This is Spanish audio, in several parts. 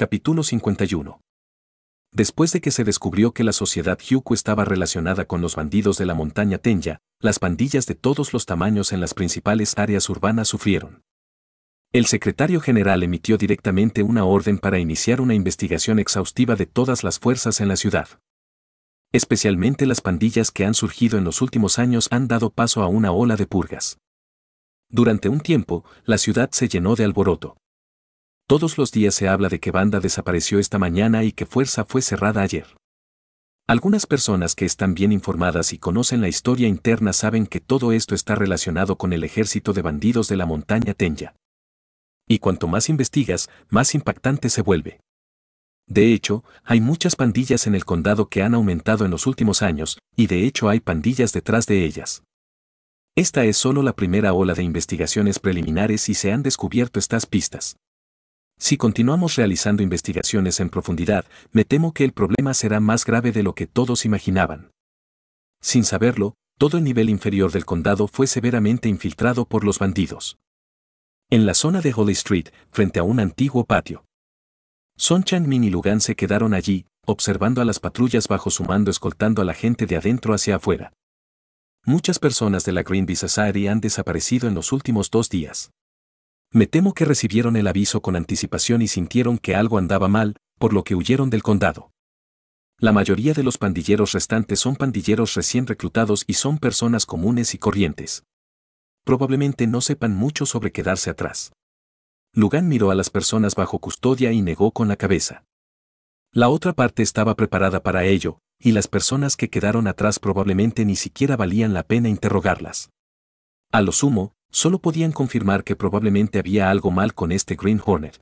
Capítulo 51. Después de que se descubrió que la sociedad Hyuku estaba relacionada con los bandidos de la montaña Tenya, las pandillas de todos los tamaños en las principales áreas urbanas sufrieron. El secretario general emitió directamente una orden para iniciar una investigación exhaustiva de todas las fuerzas en la ciudad. Especialmente las pandillas que han surgido en los últimos años han dado paso a una ola de purgas. Durante un tiempo, la ciudad se llenó de alboroto. Todos los días se habla de qué banda desapareció esta mañana y qué fuerza fue cerrada ayer. Algunas personas que están bien informadas y conocen la historia interna saben que todo esto está relacionado con el ejército de bandidos de la montaña Tenya. Y cuanto más investigas, más impactante se vuelve. De hecho, hay muchas pandillas en el condado que han aumentado en los últimos años, y de hecho hay pandillas detrás de ellas. Esta es solo la primera ola de investigaciones preliminares y se han descubierto estas pistas. Si continuamos realizando investigaciones en profundidad, me temo que el problema será más grave de lo que todos imaginaban. Sin saberlo, todo el nivel inferior del condado fue severamente infiltrado por los bandidos. En la zona de Holy Street, frente a un antiguo patio. Son Chanmin y Lugan se quedaron allí, observando a las patrullas bajo su mando escoltando a la gente de adentro hacia afuera. Muchas personas de la Green Society han desaparecido en los últimos dos días. Me temo que recibieron el aviso con anticipación y sintieron que algo andaba mal, por lo que huyeron del condado. La mayoría de los pandilleros restantes son pandilleros recién reclutados y son personas comunes y corrientes. Probablemente no sepan mucho sobre quedarse atrás. Lugan miró a las personas bajo custodia y negó con la cabeza. La otra parte estaba preparada para ello, y las personas que quedaron atrás probablemente ni siquiera valían la pena interrogarlas. A lo sumo, Solo podían confirmar que probablemente había algo mal con este Green Hornet.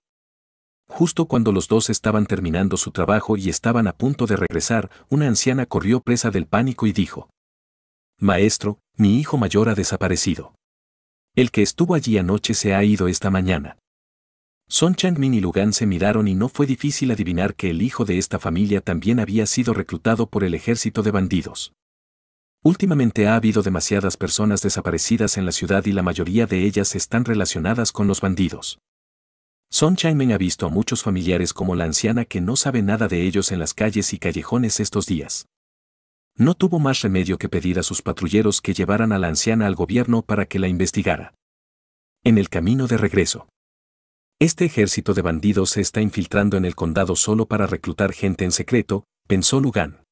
Justo cuando los dos estaban terminando su trabajo y estaban a punto de regresar, una anciana corrió presa del pánico y dijo, Maestro, mi hijo mayor ha desaparecido. El que estuvo allí anoche se ha ido esta mañana. Son Changmin y Lugan se miraron y no fue difícil adivinar que el hijo de esta familia también había sido reclutado por el ejército de bandidos. Últimamente ha habido demasiadas personas desaparecidas en la ciudad y la mayoría de ellas están relacionadas con los bandidos. Son Chaimen ha visto a muchos familiares como la anciana que no sabe nada de ellos en las calles y callejones estos días. No tuvo más remedio que pedir a sus patrulleros que llevaran a la anciana al gobierno para que la investigara. En el camino de regreso. Este ejército de bandidos se está infiltrando en el condado solo para reclutar gente en secreto, pensó Lugan.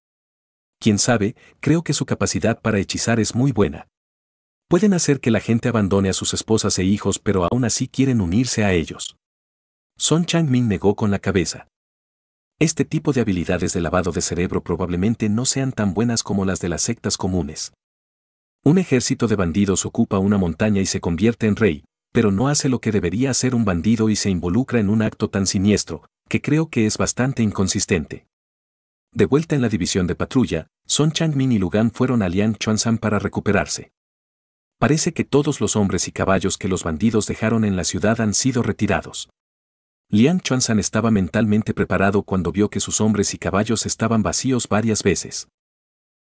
Quién sabe, creo que su capacidad para hechizar es muy buena. Pueden hacer que la gente abandone a sus esposas e hijos, pero aún así quieren unirse a ellos. Son Changmin negó con la cabeza. Este tipo de habilidades de lavado de cerebro probablemente no sean tan buenas como las de las sectas comunes. Un ejército de bandidos ocupa una montaña y se convierte en rey, pero no hace lo que debería hacer un bandido y se involucra en un acto tan siniestro, que creo que es bastante inconsistente de vuelta en la división de patrulla, Son Changmin y Lugan fueron a Lian Chuanzan para recuperarse. Parece que todos los hombres y caballos que los bandidos dejaron en la ciudad han sido retirados. Liang Chuanzan estaba mentalmente preparado cuando vio que sus hombres y caballos estaban vacíos varias veces.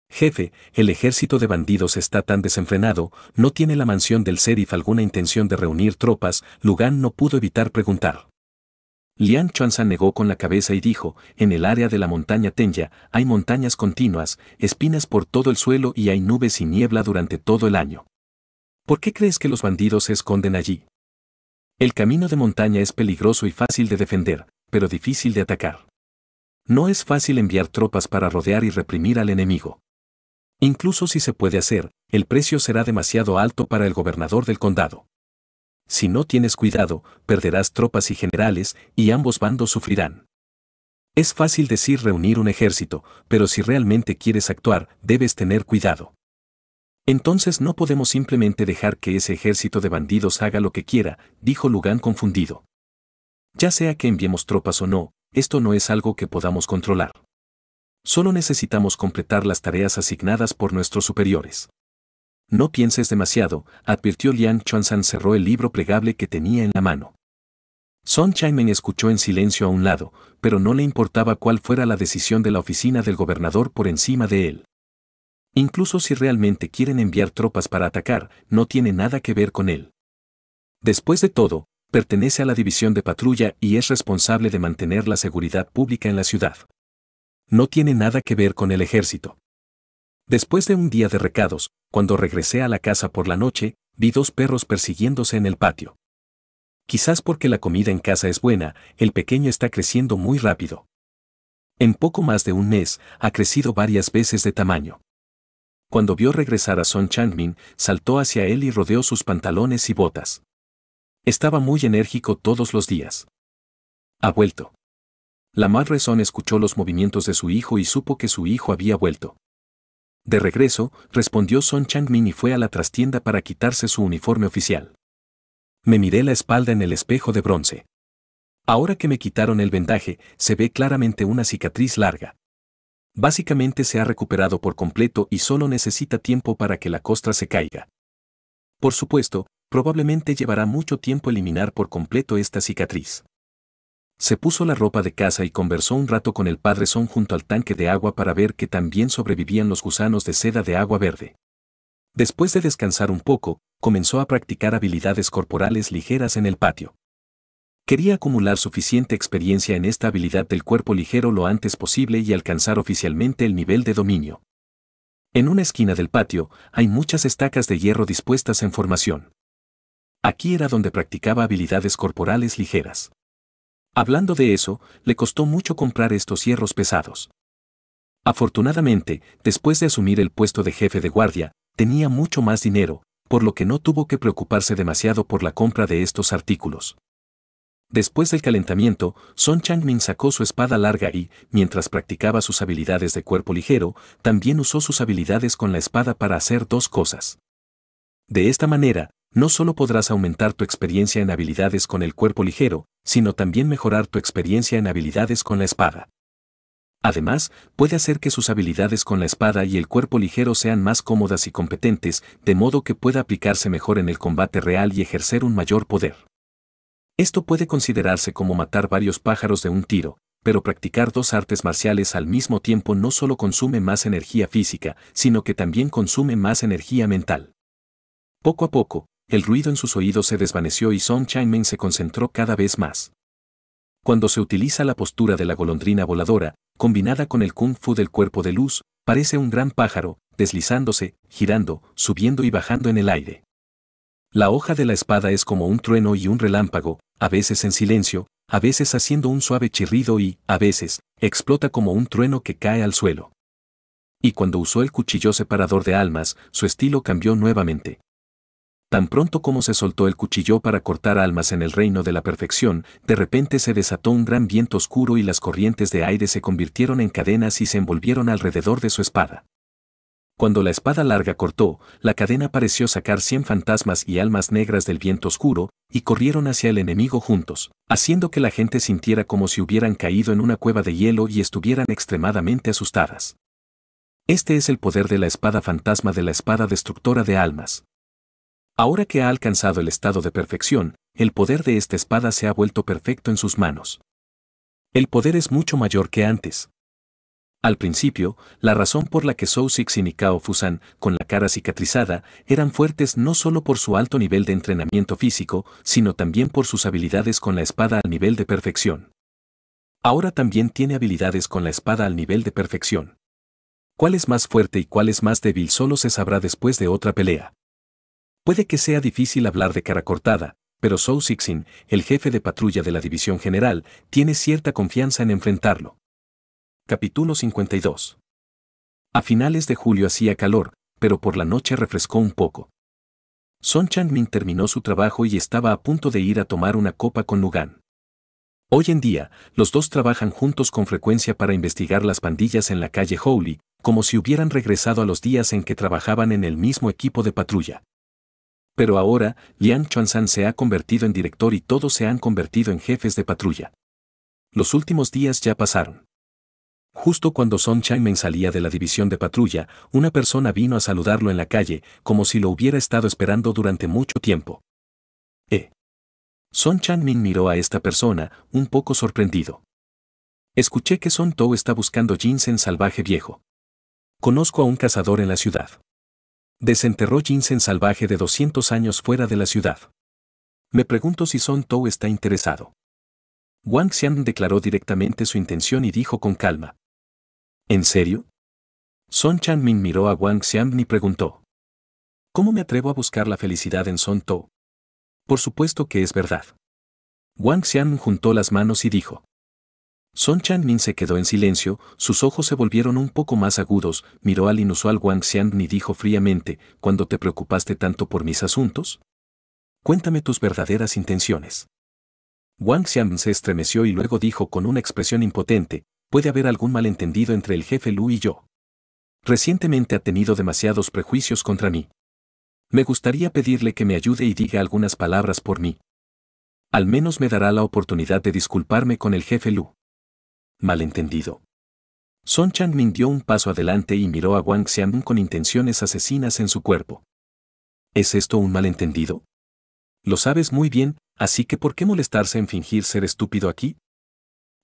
Jefe, el ejército de bandidos está tan desenfrenado, no tiene la mansión del Serif alguna intención de reunir tropas, Lugan no pudo evitar preguntar. Lian Chuanza negó con la cabeza y dijo, en el área de la montaña Tenya hay montañas continuas, espinas por todo el suelo y hay nubes y niebla durante todo el año. ¿Por qué crees que los bandidos se esconden allí? El camino de montaña es peligroso y fácil de defender, pero difícil de atacar. No es fácil enviar tropas para rodear y reprimir al enemigo. Incluso si se puede hacer, el precio será demasiado alto para el gobernador del condado. Si no tienes cuidado, perderás tropas y generales, y ambos bandos sufrirán. Es fácil decir reunir un ejército, pero si realmente quieres actuar, debes tener cuidado. Entonces no podemos simplemente dejar que ese ejército de bandidos haga lo que quiera, dijo Lugan confundido. Ya sea que enviemos tropas o no, esto no es algo que podamos controlar. Solo necesitamos completar las tareas asignadas por nuestros superiores. No pienses demasiado, advirtió Lian Chuanzan cerró el libro plegable que tenía en la mano. Son Chaimen escuchó en silencio a un lado, pero no le importaba cuál fuera la decisión de la oficina del gobernador por encima de él. Incluso si realmente quieren enviar tropas para atacar, no tiene nada que ver con él. Después de todo, pertenece a la división de patrulla y es responsable de mantener la seguridad pública en la ciudad. No tiene nada que ver con el ejército. Después de un día de recados, cuando regresé a la casa por la noche, vi dos perros persiguiéndose en el patio. Quizás porque la comida en casa es buena, el pequeño está creciendo muy rápido. En poco más de un mes, ha crecido varias veces de tamaño. Cuando vio regresar a Son Changmin, saltó hacia él y rodeó sus pantalones y botas. Estaba muy enérgico todos los días. Ha vuelto. La madre Son escuchó los movimientos de su hijo y supo que su hijo había vuelto. De regreso, respondió Son Changmin y fue a la trastienda para quitarse su uniforme oficial. Me miré la espalda en el espejo de bronce. Ahora que me quitaron el vendaje, se ve claramente una cicatriz larga. Básicamente se ha recuperado por completo y solo necesita tiempo para que la costra se caiga. Por supuesto, probablemente llevará mucho tiempo eliminar por completo esta cicatriz. Se puso la ropa de casa y conversó un rato con el padre Son junto al tanque de agua para ver que también sobrevivían los gusanos de seda de agua verde. Después de descansar un poco, comenzó a practicar habilidades corporales ligeras en el patio. Quería acumular suficiente experiencia en esta habilidad del cuerpo ligero lo antes posible y alcanzar oficialmente el nivel de dominio. En una esquina del patio hay muchas estacas de hierro dispuestas en formación. Aquí era donde practicaba habilidades corporales ligeras. Hablando de eso, le costó mucho comprar estos hierros pesados. Afortunadamente, después de asumir el puesto de jefe de guardia, tenía mucho más dinero, por lo que no tuvo que preocuparse demasiado por la compra de estos artículos. Después del calentamiento, Son Changmin sacó su espada larga y, mientras practicaba sus habilidades de cuerpo ligero, también usó sus habilidades con la espada para hacer dos cosas. De esta manera, no solo podrás aumentar tu experiencia en habilidades con el cuerpo ligero, sino también mejorar tu experiencia en habilidades con la espada. Además, puede hacer que sus habilidades con la espada y el cuerpo ligero sean más cómodas y competentes, de modo que pueda aplicarse mejor en el combate real y ejercer un mayor poder. Esto puede considerarse como matar varios pájaros de un tiro, pero practicar dos artes marciales al mismo tiempo no solo consume más energía física, sino que también consume más energía mental. Poco a poco, el ruido en sus oídos se desvaneció y Song Changmen se concentró cada vez más. Cuando se utiliza la postura de la golondrina voladora, combinada con el kung fu del cuerpo de luz, parece un gran pájaro, deslizándose, girando, subiendo y bajando en el aire. La hoja de la espada es como un trueno y un relámpago, a veces en silencio, a veces haciendo un suave chirrido y, a veces, explota como un trueno que cae al suelo. Y cuando usó el cuchillo separador de almas, su estilo cambió nuevamente. Tan pronto como se soltó el cuchillo para cortar almas en el reino de la perfección, de repente se desató un gran viento oscuro y las corrientes de aire se convirtieron en cadenas y se envolvieron alrededor de su espada. Cuando la espada larga cortó, la cadena pareció sacar cien fantasmas y almas negras del viento oscuro, y corrieron hacia el enemigo juntos, haciendo que la gente sintiera como si hubieran caído en una cueva de hielo y estuvieran extremadamente asustadas. Este es el poder de la espada fantasma de la espada destructora de almas. Ahora que ha alcanzado el estado de perfección, el poder de esta espada se ha vuelto perfecto en sus manos. El poder es mucho mayor que antes. Al principio, la razón por la que Sixin y Kao Fusan, con la cara cicatrizada, eran fuertes no solo por su alto nivel de entrenamiento físico, sino también por sus habilidades con la espada al nivel de perfección. Ahora también tiene habilidades con la espada al nivel de perfección. Cuál es más fuerte y cuál es más débil solo se sabrá después de otra pelea. Puede que sea difícil hablar de cara cortada, pero Zhou Sixin, el jefe de patrulla de la División General, tiene cierta confianza en enfrentarlo. Capítulo 52. A finales de julio hacía calor, pero por la noche refrescó un poco. Son Changmin terminó su trabajo y estaba a punto de ir a tomar una copa con Lugan. Hoy en día, los dos trabajan juntos con frecuencia para investigar las pandillas en la calle Howley, como si hubieran regresado a los días en que trabajaban en el mismo equipo de patrulla pero ahora, Chuan San se ha convertido en director y todos se han convertido en jefes de patrulla. Los últimos días ya pasaron. Justo cuando Son min salía de la división de patrulla, una persona vino a saludarlo en la calle, como si lo hubiera estado esperando durante mucho tiempo. ¿Eh? Son min miró a esta persona, un poco sorprendido. Escuché que Son Tou está buscando ginseng salvaje viejo. Conozco a un cazador en la ciudad. Desenterró ginseng salvaje de 200 años fuera de la ciudad. Me pregunto si Son Tou está interesado. Wang Xian declaró directamente su intención y dijo con calma. ¿En serio? Son min miró a Wang Xian y preguntó. ¿Cómo me atrevo a buscar la felicidad en Son Tou? Por supuesto que es verdad. Wang Xian juntó las manos y dijo. Son min se quedó en silencio, sus ojos se volvieron un poco más agudos, miró al inusual Wang Xian y dijo fríamente, ¿cuándo te preocupaste tanto por mis asuntos? Cuéntame tus verdaderas intenciones. Wang Xian se estremeció y luego dijo con una expresión impotente, puede haber algún malentendido entre el jefe Lu y yo. Recientemente ha tenido demasiados prejuicios contra mí. Me gustaría pedirle que me ayude y diga algunas palabras por mí. Al menos me dará la oportunidad de disculparme con el jefe Lu. Malentendido. Song Changming dio un paso adelante y miró a Wang Xiang con intenciones asesinas en su cuerpo. ¿Es esto un malentendido? Lo sabes muy bien, así que ¿por qué molestarse en fingir ser estúpido aquí?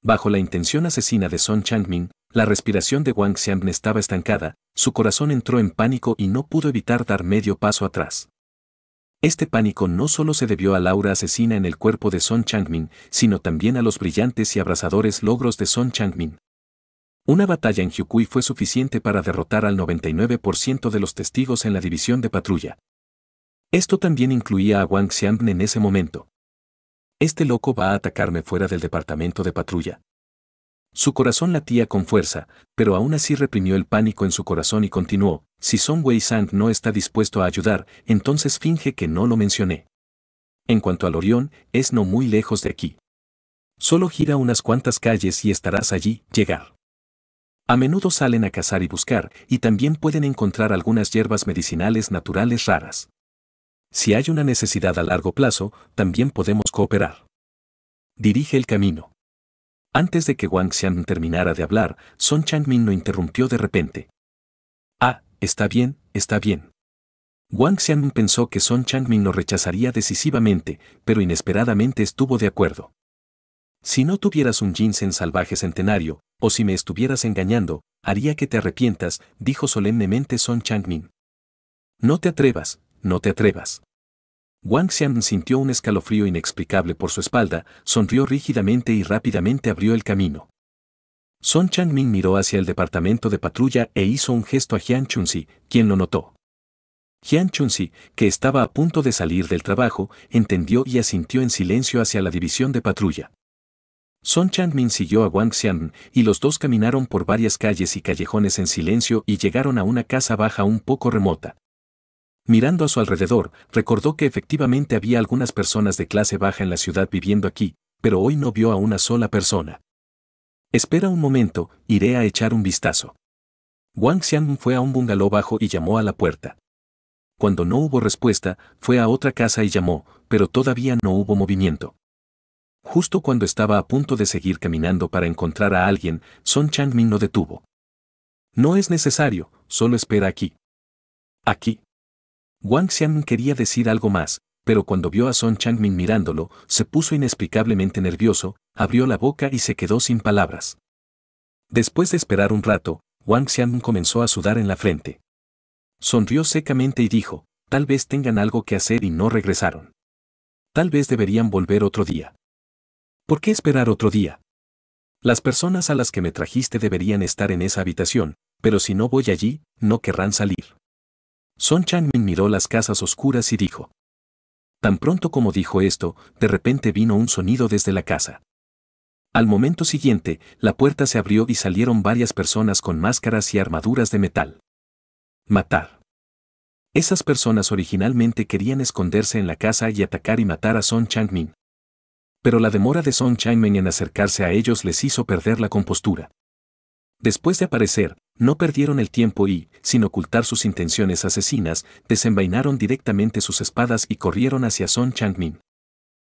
Bajo la intención asesina de Son Changmin, la respiración de Wang Xiang estaba estancada, su corazón entró en pánico y no pudo evitar dar medio paso atrás. Este pánico no solo se debió a Laura asesina en el cuerpo de Son Changmin, sino también a los brillantes y abrasadores logros de Son Changmin. Una batalla en Hyukui fue suficiente para derrotar al 99% de los testigos en la división de patrulla. Esto también incluía a Wang Xiang en ese momento. Este loco va a atacarme fuera del departamento de patrulla. Su corazón latía con fuerza, pero aún así reprimió el pánico en su corazón y continuó, si Son Wei Sang no está dispuesto a ayudar, entonces finge que no lo mencioné. En cuanto al Orión, es no muy lejos de aquí. Solo gira unas cuantas calles y estarás allí, llegar. A menudo salen a cazar y buscar, y también pueden encontrar algunas hierbas medicinales naturales raras. Si hay una necesidad a largo plazo, también podemos cooperar. Dirige el camino. Antes de que Wang Xian terminara de hablar, Son Changmin lo interrumpió de repente. Ah, Está bien, está bien. Wang Xian pensó que Song Changmin lo rechazaría decisivamente, pero inesperadamente estuvo de acuerdo. Si no tuvieras un ginseng salvaje centenario, o si me estuvieras engañando, haría que te arrepientas, dijo solemnemente Song Changmin. No te atrevas, no te atrevas. Wang Xian sintió un escalofrío inexplicable por su espalda, sonrió rígidamente y rápidamente abrió el camino. Son Changmin miró hacia el departamento de patrulla e hizo un gesto a Jian chun quien lo notó. Jian chun que estaba a punto de salir del trabajo, entendió y asintió en silencio hacia la división de patrulla. Son Changmin siguió a Wang Xian y los dos caminaron por varias calles y callejones en silencio y llegaron a una casa baja un poco remota. Mirando a su alrededor, recordó que efectivamente había algunas personas de clase baja en la ciudad viviendo aquí, pero hoy no vio a una sola persona. Espera un momento, iré a echar un vistazo. Wang Xiang fue a un bungalow bajo y llamó a la puerta. Cuando no hubo respuesta, fue a otra casa y llamó, pero todavía no hubo movimiento. Justo cuando estaba a punto de seguir caminando para encontrar a alguien, Son Changmin lo detuvo. No es necesario, solo espera aquí. Aquí. Wang Xiang quería decir algo más, pero cuando vio a Son Changmin mirándolo, se puso inexplicablemente nervioso, abrió la boca y se quedó sin palabras. Después de esperar un rato, Wang Xian comenzó a sudar en la frente. Sonrió secamente y dijo, tal vez tengan algo que hacer y no regresaron. Tal vez deberían volver otro día. ¿Por qué esperar otro día? Las personas a las que me trajiste deberían estar en esa habitación, pero si no voy allí, no querrán salir. Son Changmin miró las casas oscuras y dijo, Tan pronto como dijo esto, de repente vino un sonido desde la casa. Al momento siguiente, la puerta se abrió y salieron varias personas con máscaras y armaduras de metal. Matar. Esas personas originalmente querían esconderse en la casa y atacar y matar a Song Changmin. Pero la demora de Song Changmin en acercarse a ellos les hizo perder la compostura. Después de aparecer, no perdieron el tiempo y, sin ocultar sus intenciones asesinas, desenvainaron directamente sus espadas y corrieron hacia Song Changmin.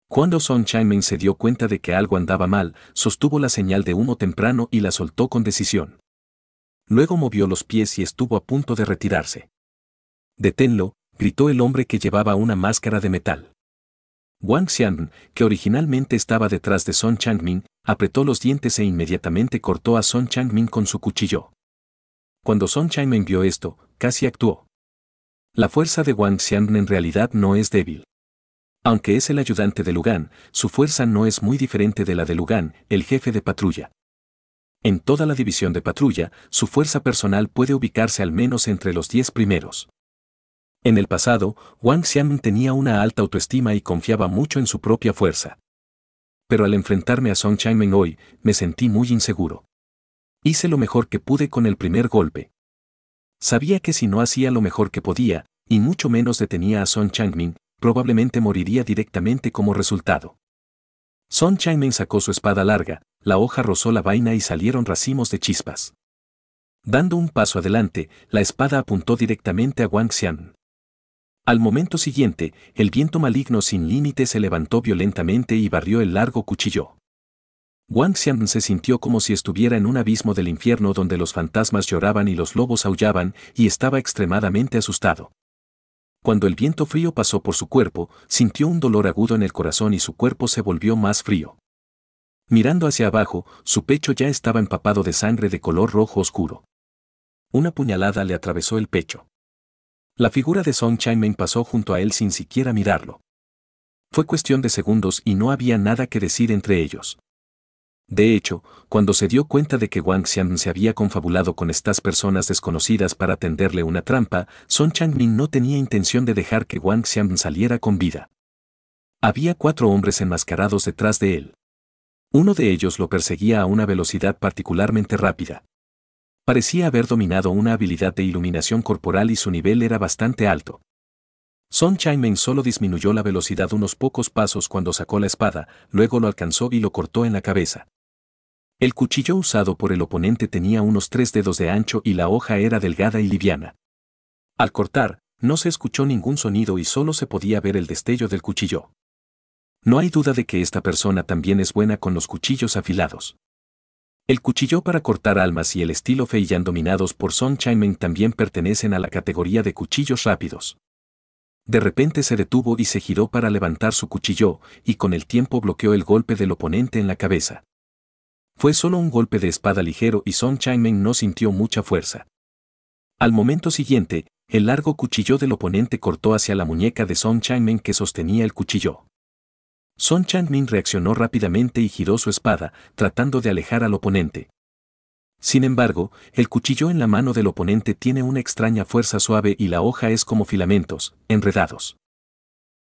Cuando Son Changmin se dio cuenta de que algo andaba mal, sostuvo la señal de humo temprano y la soltó con decisión. Luego movió los pies y estuvo a punto de retirarse. Deténlo, gritó el hombre que llevaba una máscara de metal. Wang Xian, que originalmente estaba detrás de Song Changmin, apretó los dientes e inmediatamente cortó a Song Changmin con su cuchillo. Cuando Song Changmin vio esto, casi actuó. La fuerza de Wang Xian en realidad no es débil. Aunque es el ayudante de Lugan, su fuerza no es muy diferente de la de Lugan, el jefe de patrulla. En toda la división de patrulla, su fuerza personal puede ubicarse al menos entre los diez primeros. En el pasado, Wang Xian tenía una alta autoestima y confiaba mucho en su propia fuerza. Pero al enfrentarme a Song Chaimen hoy, me sentí muy inseguro. Hice lo mejor que pude con el primer golpe. Sabía que si no hacía lo mejor que podía, y mucho menos detenía a Song Changmin, probablemente moriría directamente como resultado. Song Changmin sacó su espada larga, la hoja rozó la vaina y salieron racimos de chispas. Dando un paso adelante, la espada apuntó directamente a Wang Xian. Al momento siguiente, el viento maligno sin límite se levantó violentamente y barrió el largo cuchillo. Wang Xian se sintió como si estuviera en un abismo del infierno donde los fantasmas lloraban y los lobos aullaban, y estaba extremadamente asustado. Cuando el viento frío pasó por su cuerpo, sintió un dolor agudo en el corazón y su cuerpo se volvió más frío. Mirando hacia abajo, su pecho ya estaba empapado de sangre de color rojo oscuro. Una puñalada le atravesó el pecho. La figura de Song Changmin pasó junto a él sin siquiera mirarlo. Fue cuestión de segundos y no había nada que decir entre ellos. De hecho, cuando se dio cuenta de que Wang Xian se había confabulado con estas personas desconocidas para tenderle una trampa, Song Changmin no tenía intención de dejar que Wang Xian saliera con vida. Había cuatro hombres enmascarados detrás de él. Uno de ellos lo perseguía a una velocidad particularmente rápida. Parecía haber dominado una habilidad de iluminación corporal y su nivel era bastante alto. Son Chaimen solo disminuyó la velocidad unos pocos pasos cuando sacó la espada, luego lo alcanzó y lo cortó en la cabeza. El cuchillo usado por el oponente tenía unos tres dedos de ancho y la hoja era delgada y liviana. Al cortar, no se escuchó ningún sonido y solo se podía ver el destello del cuchillo. No hay duda de que esta persona también es buena con los cuchillos afilados. El cuchillo para cortar almas y el estilo Feiyan dominados por Son Chaimen también pertenecen a la categoría de cuchillos rápidos. De repente se detuvo y se giró para levantar su cuchillo, y con el tiempo bloqueó el golpe del oponente en la cabeza. Fue solo un golpe de espada ligero y Song Chaimen no sintió mucha fuerza. Al momento siguiente, el largo cuchillo del oponente cortó hacia la muñeca de Song Chaimen que sostenía el cuchillo. Son Changmin reaccionó rápidamente y giró su espada, tratando de alejar al oponente. Sin embargo, el cuchillo en la mano del oponente tiene una extraña fuerza suave y la hoja es como filamentos, enredados.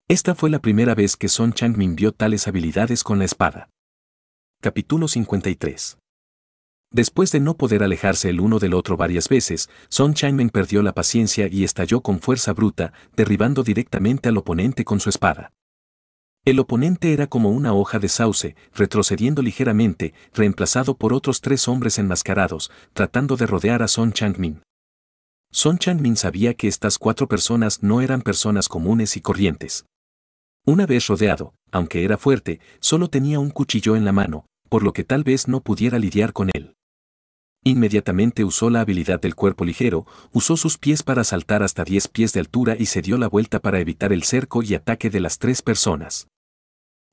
Esta fue la primera vez que Son Changmin vio tales habilidades con la espada. Capítulo 53 Después de no poder alejarse el uno del otro varias veces, Son Changmin perdió la paciencia y estalló con fuerza bruta, derribando directamente al oponente con su espada. El oponente era como una hoja de sauce, retrocediendo ligeramente, reemplazado por otros tres hombres enmascarados, tratando de rodear a Son Changmin. Son Changmin sabía que estas cuatro personas no eran personas comunes y corrientes. Una vez rodeado, aunque era fuerte, solo tenía un cuchillo en la mano, por lo que tal vez no pudiera lidiar con él. Inmediatamente usó la habilidad del cuerpo ligero, usó sus pies para saltar hasta 10 pies de altura y se dio la vuelta para evitar el cerco y ataque de las tres personas.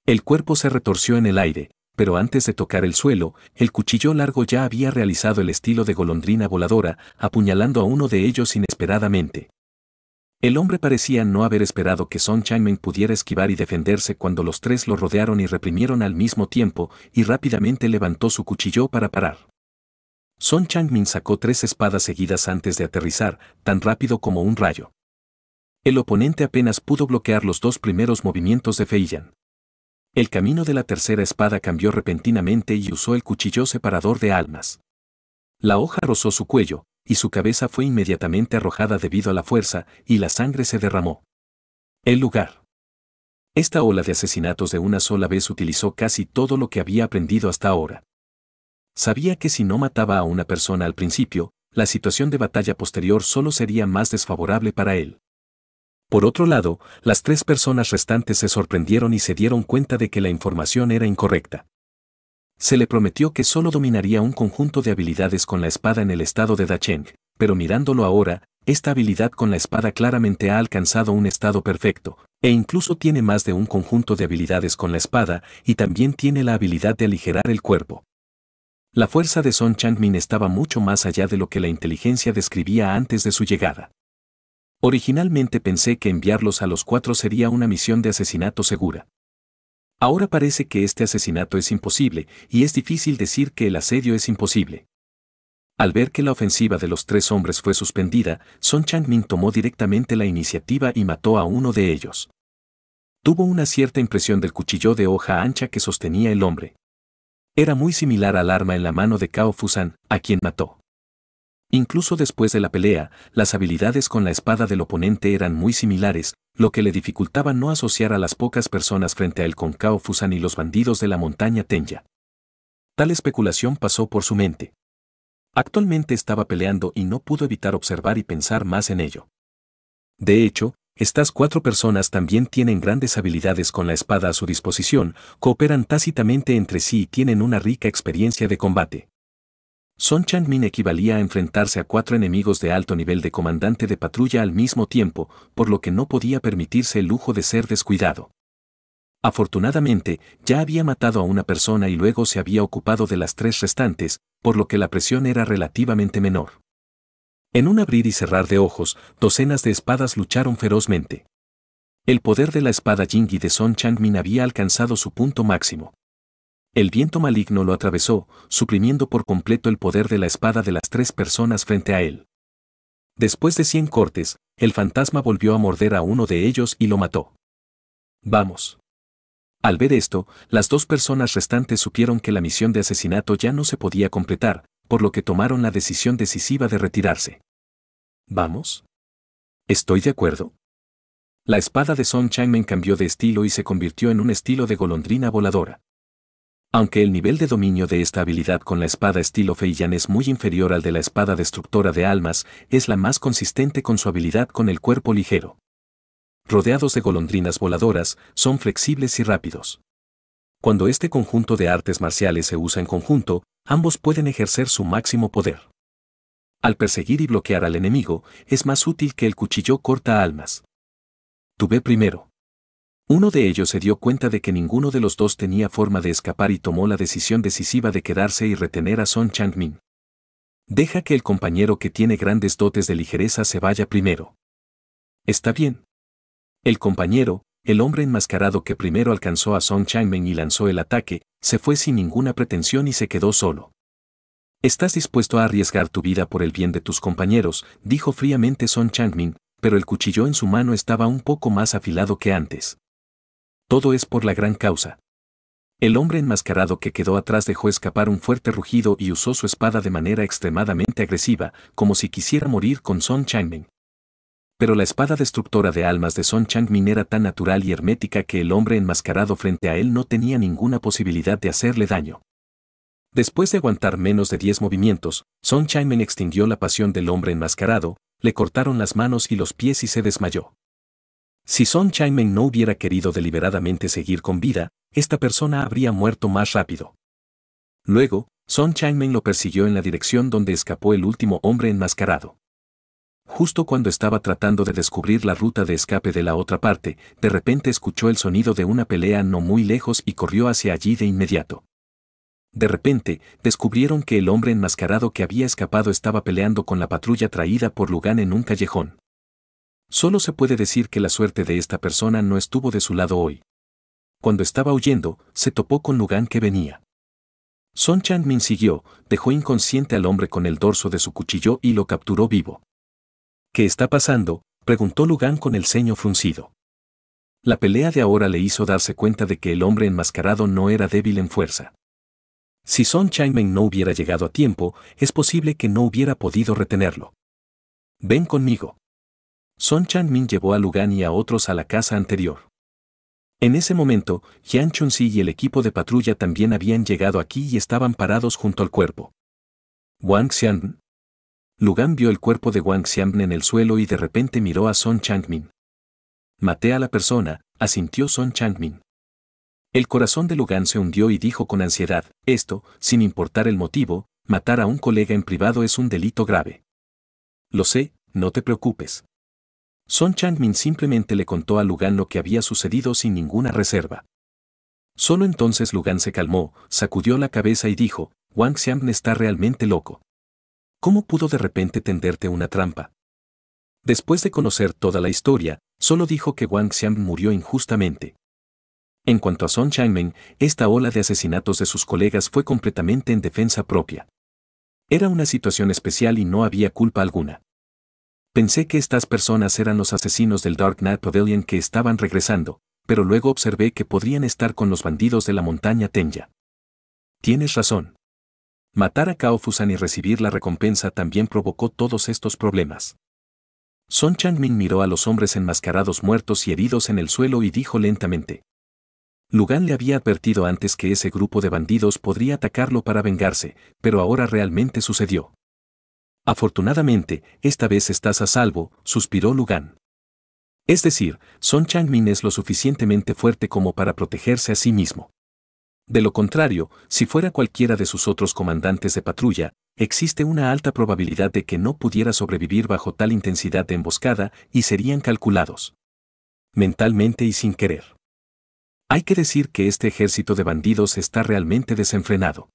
El cuerpo se retorció en el aire, pero antes de tocar el suelo, el cuchillo largo ya había realizado el estilo de golondrina voladora, apuñalando a uno de ellos inesperadamente. El hombre parecía no haber esperado que Son min pudiera esquivar y defenderse cuando los tres lo rodearon y reprimieron al mismo tiempo, y rápidamente levantó su cuchillo para parar. Son Changmin sacó tres espadas seguidas antes de aterrizar, tan rápido como un rayo. El oponente apenas pudo bloquear los dos primeros movimientos de Feiyan. El camino de la tercera espada cambió repentinamente y usó el cuchillo separador de almas. La hoja rozó su cuello, y su cabeza fue inmediatamente arrojada debido a la fuerza, y la sangre se derramó. El lugar. Esta ola de asesinatos de una sola vez utilizó casi todo lo que había aprendido hasta ahora. Sabía que si no mataba a una persona al principio, la situación de batalla posterior solo sería más desfavorable para él. Por otro lado, las tres personas restantes se sorprendieron y se dieron cuenta de que la información era incorrecta. Se le prometió que solo dominaría un conjunto de habilidades con la espada en el estado de Dacheng, pero mirándolo ahora, esta habilidad con la espada claramente ha alcanzado un estado perfecto, e incluso tiene más de un conjunto de habilidades con la espada, y también tiene la habilidad de aligerar el cuerpo. La fuerza de Son Changmin estaba mucho más allá de lo que la inteligencia describía antes de su llegada. Originalmente pensé que enviarlos a los cuatro sería una misión de asesinato segura. Ahora parece que este asesinato es imposible, y es difícil decir que el asedio es imposible. Al ver que la ofensiva de los tres hombres fue suspendida, Son Changmin tomó directamente la iniciativa y mató a uno de ellos. Tuvo una cierta impresión del cuchillo de hoja ancha que sostenía el hombre. Era muy similar al arma en la mano de Cao Fusan, a quien mató. Incluso después de la pelea, las habilidades con la espada del oponente eran muy similares, lo que le dificultaba no asociar a las pocas personas frente a él con Cao Fusan y los bandidos de la montaña Tenya. Tal especulación pasó por su mente. Actualmente estaba peleando y no pudo evitar observar y pensar más en ello. De hecho, estas cuatro personas también tienen grandes habilidades con la espada a su disposición, cooperan tácitamente entre sí y tienen una rica experiencia de combate. Son Chanmin equivalía a enfrentarse a cuatro enemigos de alto nivel de comandante de patrulla al mismo tiempo, por lo que no podía permitirse el lujo de ser descuidado. Afortunadamente, ya había matado a una persona y luego se había ocupado de las tres restantes, por lo que la presión era relativamente menor. En un abrir y cerrar de ojos, docenas de espadas lucharon ferozmente. El poder de la espada y de Son Changmin había alcanzado su punto máximo. El viento maligno lo atravesó, suprimiendo por completo el poder de la espada de las tres personas frente a él. Después de cien cortes, el fantasma volvió a morder a uno de ellos y lo mató. Vamos. Al ver esto, las dos personas restantes supieron que la misión de asesinato ya no se podía completar, por lo que tomaron la decisión decisiva de retirarse. ¿Vamos? Estoy de acuerdo. La espada de Song Changmen cambió de estilo y se convirtió en un estilo de golondrina voladora. Aunque el nivel de dominio de esta habilidad con la espada estilo Feiyan es muy inferior al de la espada destructora de almas, es la más consistente con su habilidad con el cuerpo ligero. Rodeados de golondrinas voladoras, son flexibles y rápidos. Cuando este conjunto de artes marciales se usa en conjunto, ambos pueden ejercer su máximo poder. Al perseguir y bloquear al enemigo, es más útil que el cuchillo corta almas. Tuve primero. Uno de ellos se dio cuenta de que ninguno de los dos tenía forma de escapar y tomó la decisión decisiva de quedarse y retener a Son Changmin. Deja que el compañero que tiene grandes dotes de ligereza se vaya primero. Está bien. El compañero, el hombre enmascarado que primero alcanzó a Song Changmen y lanzó el ataque, se fue sin ninguna pretensión y se quedó solo. Estás dispuesto a arriesgar tu vida por el bien de tus compañeros, dijo fríamente Song Changmin, pero el cuchillo en su mano estaba un poco más afilado que antes. Todo es por la gran causa. El hombre enmascarado que quedó atrás dejó escapar un fuerte rugido y usó su espada de manera extremadamente agresiva, como si quisiera morir con Song Changmin pero la espada destructora de almas de Song Chang-min era tan natural y hermética que el hombre enmascarado frente a él no tenía ninguna posibilidad de hacerle daño. Después de aguantar menos de diez movimientos, Song Chang-min extinguió la pasión del hombre enmascarado, le cortaron las manos y los pies y se desmayó. Si Song Chang-min no hubiera querido deliberadamente seguir con vida, esta persona habría muerto más rápido. Luego, Song Chang-min lo persiguió en la dirección donde escapó el último hombre enmascarado. Justo cuando estaba tratando de descubrir la ruta de escape de la otra parte, de repente escuchó el sonido de una pelea no muy lejos y corrió hacia allí de inmediato. De repente, descubrieron que el hombre enmascarado que había escapado estaba peleando con la patrulla traída por Lugan en un callejón. Solo se puede decir que la suerte de esta persona no estuvo de su lado hoy. Cuando estaba huyendo, se topó con Lugan que venía. Son Chanmin siguió, dejó inconsciente al hombre con el dorso de su cuchillo y lo capturó vivo. ¿Qué está pasando? preguntó Lugan con el ceño fruncido. La pelea de ahora le hizo darse cuenta de que el hombre enmascarado no era débil en fuerza. Si Son Chang-Ming no hubiera llegado a tiempo, es posible que no hubiera podido retenerlo. Ven conmigo. Son Chanmin llevó a Lugan y a otros a la casa anterior. En ese momento, Chun-si y el equipo de patrulla también habían llegado aquí y estaban parados junto al cuerpo. Wang Xian, Lugan vio el cuerpo de Wang Xiang en el suelo y de repente miró a Son Changmin. Maté a la persona, asintió Son Changmin. El corazón de Lugan se hundió y dijo con ansiedad, esto, sin importar el motivo, matar a un colega en privado es un delito grave. Lo sé, no te preocupes. Son Changmin simplemente le contó a Lugan lo que había sucedido sin ninguna reserva. Solo entonces Lugan se calmó, sacudió la cabeza y dijo, Wang Xiang está realmente loco. ¿Cómo pudo de repente tenderte una trampa? Después de conocer toda la historia, solo dijo que Wang Xiang murió injustamente. En cuanto a Song Changming, esta ola de asesinatos de sus colegas fue completamente en defensa propia. Era una situación especial y no había culpa alguna. Pensé que estas personas eran los asesinos del Dark Knight Pavilion que estaban regresando, pero luego observé que podrían estar con los bandidos de la montaña Tenya. Tienes razón. Matar a Kaofusan y recibir la recompensa también provocó todos estos problemas. Son Changmin miró a los hombres enmascarados muertos y heridos en el suelo y dijo lentamente. Lugan le había advertido antes que ese grupo de bandidos podría atacarlo para vengarse, pero ahora realmente sucedió. Afortunadamente, esta vez estás a salvo, suspiró Lugan. Es decir, Son Changmin es lo suficientemente fuerte como para protegerse a sí mismo. De lo contrario, si fuera cualquiera de sus otros comandantes de patrulla, existe una alta probabilidad de que no pudiera sobrevivir bajo tal intensidad de emboscada y serían calculados. Mentalmente y sin querer. Hay que decir que este ejército de bandidos está realmente desenfrenado.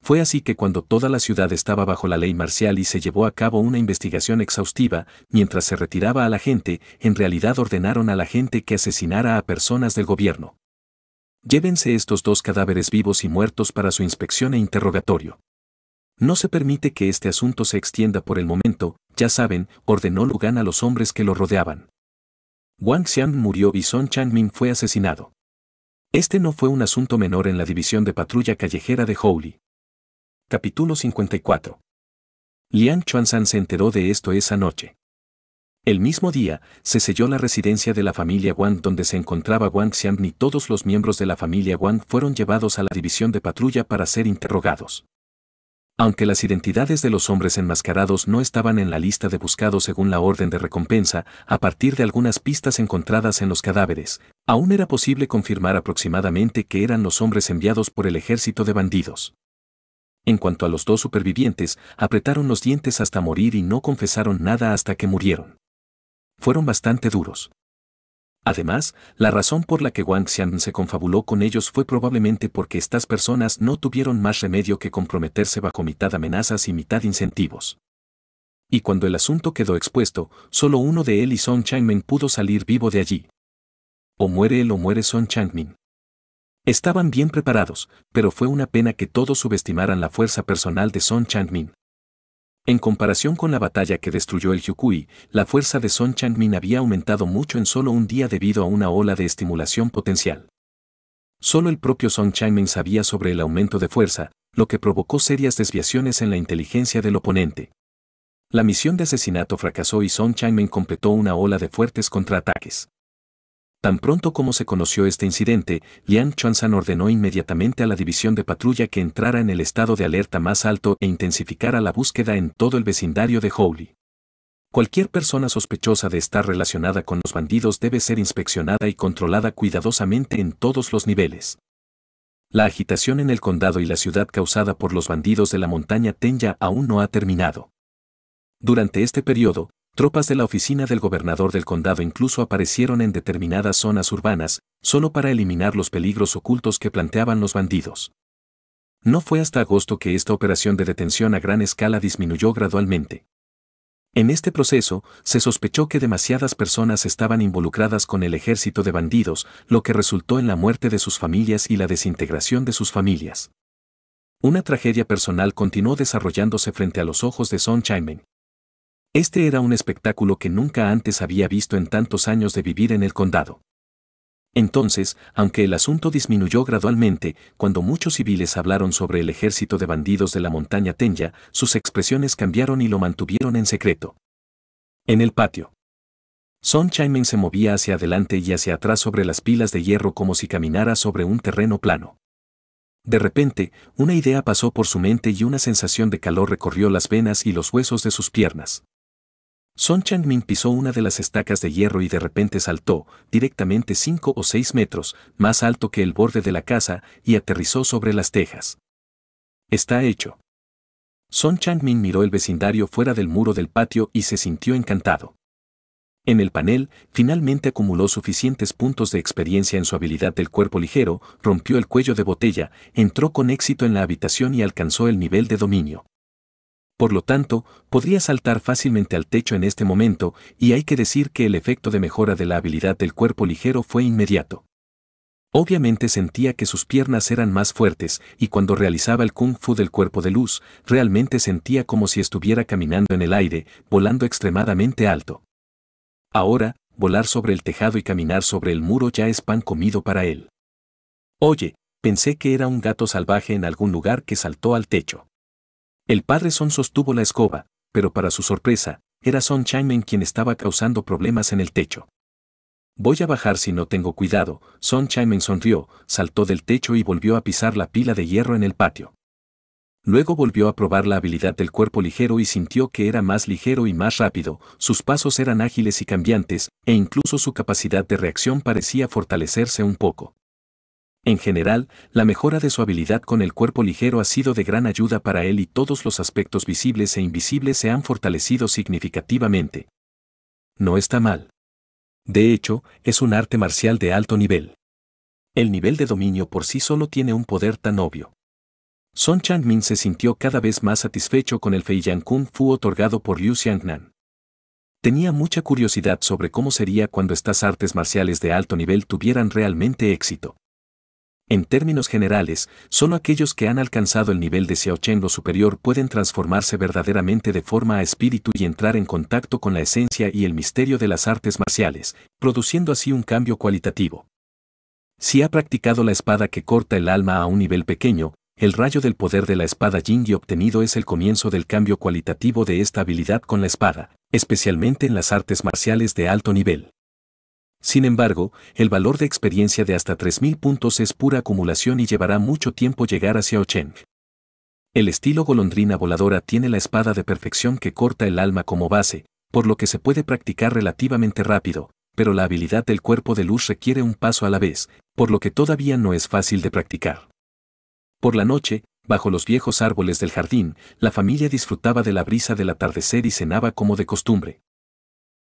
Fue así que cuando toda la ciudad estaba bajo la ley marcial y se llevó a cabo una investigación exhaustiva, mientras se retiraba a la gente, en realidad ordenaron a la gente que asesinara a personas del gobierno llévense estos dos cadáveres vivos y muertos para su inspección e interrogatorio. No se permite que este asunto se extienda por el momento, ya saben, ordenó Lugan a los hombres que lo rodeaban. Wang Xian murió y Song Changmin fue asesinado. Este no fue un asunto menor en la división de patrulla callejera de Houli. Capítulo 54. Liang Chuanzan se enteró de esto esa noche. El mismo día, se selló la residencia de la familia Wang donde se encontraba Wang Xiang y todos los miembros de la familia Wang fueron llevados a la división de patrulla para ser interrogados. Aunque las identidades de los hombres enmascarados no estaban en la lista de buscados según la orden de recompensa, a partir de algunas pistas encontradas en los cadáveres, aún era posible confirmar aproximadamente que eran los hombres enviados por el ejército de bandidos. En cuanto a los dos supervivientes, apretaron los dientes hasta morir y no confesaron nada hasta que murieron fueron bastante duros. Además, la razón por la que Wang Xian se confabuló con ellos fue probablemente porque estas personas no tuvieron más remedio que comprometerse bajo mitad amenazas y mitad incentivos. Y cuando el asunto quedó expuesto, solo uno de él y Song Changmen pudo salir vivo de allí. O muere él o muere Song Changmin. Estaban bien preparados, pero fue una pena que todos subestimaran la fuerza personal de Son Changmin. En comparación con la batalla que destruyó el Hyukui, la fuerza de Song Changmin había aumentado mucho en solo un día debido a una ola de estimulación potencial. Solo el propio Song Changmin sabía sobre el aumento de fuerza, lo que provocó serias desviaciones en la inteligencia del oponente. La misión de asesinato fracasó y Song Changmin completó una ola de fuertes contraataques. Tan pronto como se conoció este incidente, Liang Chuanzan ordenó inmediatamente a la división de patrulla que entrara en el estado de alerta más alto e intensificara la búsqueda en todo el vecindario de Houli. Cualquier persona sospechosa de estar relacionada con los bandidos debe ser inspeccionada y controlada cuidadosamente en todos los niveles. La agitación en el condado y la ciudad causada por los bandidos de la montaña Tenya aún no ha terminado. Durante este periodo, tropas de la oficina del gobernador del condado incluso aparecieron en determinadas zonas urbanas, solo para eliminar los peligros ocultos que planteaban los bandidos. No fue hasta agosto que esta operación de detención a gran escala disminuyó gradualmente. En este proceso, se sospechó que demasiadas personas estaban involucradas con el ejército de bandidos, lo que resultó en la muerte de sus familias y la desintegración de sus familias. Una tragedia personal continuó desarrollándose frente a los ojos de Son chimen este era un espectáculo que nunca antes había visto en tantos años de vivir en el condado. Entonces, aunque el asunto disminuyó gradualmente, cuando muchos civiles hablaron sobre el ejército de bandidos de la montaña Tenya, sus expresiones cambiaron y lo mantuvieron en secreto. En el patio. Son Chaimen se movía hacia adelante y hacia atrás sobre las pilas de hierro como si caminara sobre un terreno plano. De repente, una idea pasó por su mente y una sensación de calor recorrió las venas y los huesos de sus piernas. Son Changmin pisó una de las estacas de hierro y de repente saltó, directamente cinco o seis metros, más alto que el borde de la casa, y aterrizó sobre las tejas. Está hecho. Son Changmin miró el vecindario fuera del muro del patio y se sintió encantado. En el panel, finalmente acumuló suficientes puntos de experiencia en su habilidad del cuerpo ligero, rompió el cuello de botella, entró con éxito en la habitación y alcanzó el nivel de dominio. Por lo tanto, podría saltar fácilmente al techo en este momento, y hay que decir que el efecto de mejora de la habilidad del cuerpo ligero fue inmediato. Obviamente sentía que sus piernas eran más fuertes, y cuando realizaba el kung fu del cuerpo de luz, realmente sentía como si estuviera caminando en el aire, volando extremadamente alto. Ahora, volar sobre el tejado y caminar sobre el muro ya es pan comido para él. Oye, pensé que era un gato salvaje en algún lugar que saltó al techo. El padre Son sostuvo la escoba, pero para su sorpresa, era Son chimen quien estaba causando problemas en el techo. Voy a bajar si no tengo cuidado, Son Chaimen sonrió, saltó del techo y volvió a pisar la pila de hierro en el patio. Luego volvió a probar la habilidad del cuerpo ligero y sintió que era más ligero y más rápido, sus pasos eran ágiles y cambiantes, e incluso su capacidad de reacción parecía fortalecerse un poco. En general, la mejora de su habilidad con el cuerpo ligero ha sido de gran ayuda para él y todos los aspectos visibles e invisibles se han fortalecido significativamente. No está mal. De hecho, es un arte marcial de alto nivel. El nivel de dominio por sí solo tiene un poder tan obvio. Son min se sintió cada vez más satisfecho con el Feiyang Kung Fu otorgado por Liu Xiangnan. Tenía mucha curiosidad sobre cómo sería cuando estas artes marciales de alto nivel tuvieran realmente éxito. En términos generales, solo aquellos que han alcanzado el nivel de Xiaochen lo superior pueden transformarse verdaderamente de forma a espíritu y entrar en contacto con la esencia y el misterio de las artes marciales, produciendo así un cambio cualitativo. Si ha practicado la espada que corta el alma a un nivel pequeño, el rayo del poder de la espada Jingi obtenido es el comienzo del cambio cualitativo de esta habilidad con la espada, especialmente en las artes marciales de alto nivel. Sin embargo, el valor de experiencia de hasta 3.000 puntos es pura acumulación y llevará mucho tiempo llegar hacia Ocheng. El estilo golondrina voladora tiene la espada de perfección que corta el alma como base, por lo que se puede practicar relativamente rápido, pero la habilidad del cuerpo de luz requiere un paso a la vez, por lo que todavía no es fácil de practicar. Por la noche, bajo los viejos árboles del jardín, la familia disfrutaba de la brisa del atardecer y cenaba como de costumbre,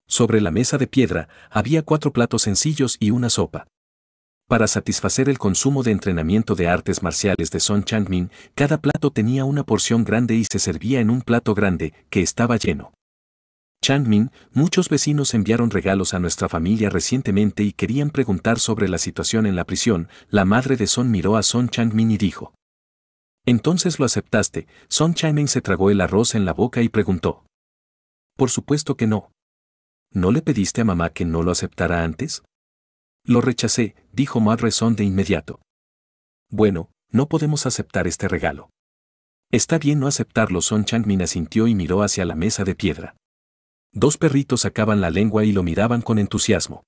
sobre la mesa de piedra había cuatro platos sencillos y una sopa. Para satisfacer el consumo de entrenamiento de artes marciales de Son Changmin, cada plato tenía una porción grande y se servía en un plato grande, que estaba lleno. Changmin, muchos vecinos enviaron regalos a nuestra familia recientemente y querían preguntar sobre la situación en la prisión. La madre de Son miró a Son Changmin y dijo. Entonces lo aceptaste. Son Changmin se tragó el arroz en la boca y preguntó. Por supuesto que no. ¿no le pediste a mamá que no lo aceptara antes? Lo rechacé, dijo madre Son de inmediato. Bueno, no podemos aceptar este regalo. Está bien no aceptarlo, Son Changmin asintió y miró hacia la mesa de piedra. Dos perritos sacaban la lengua y lo miraban con entusiasmo.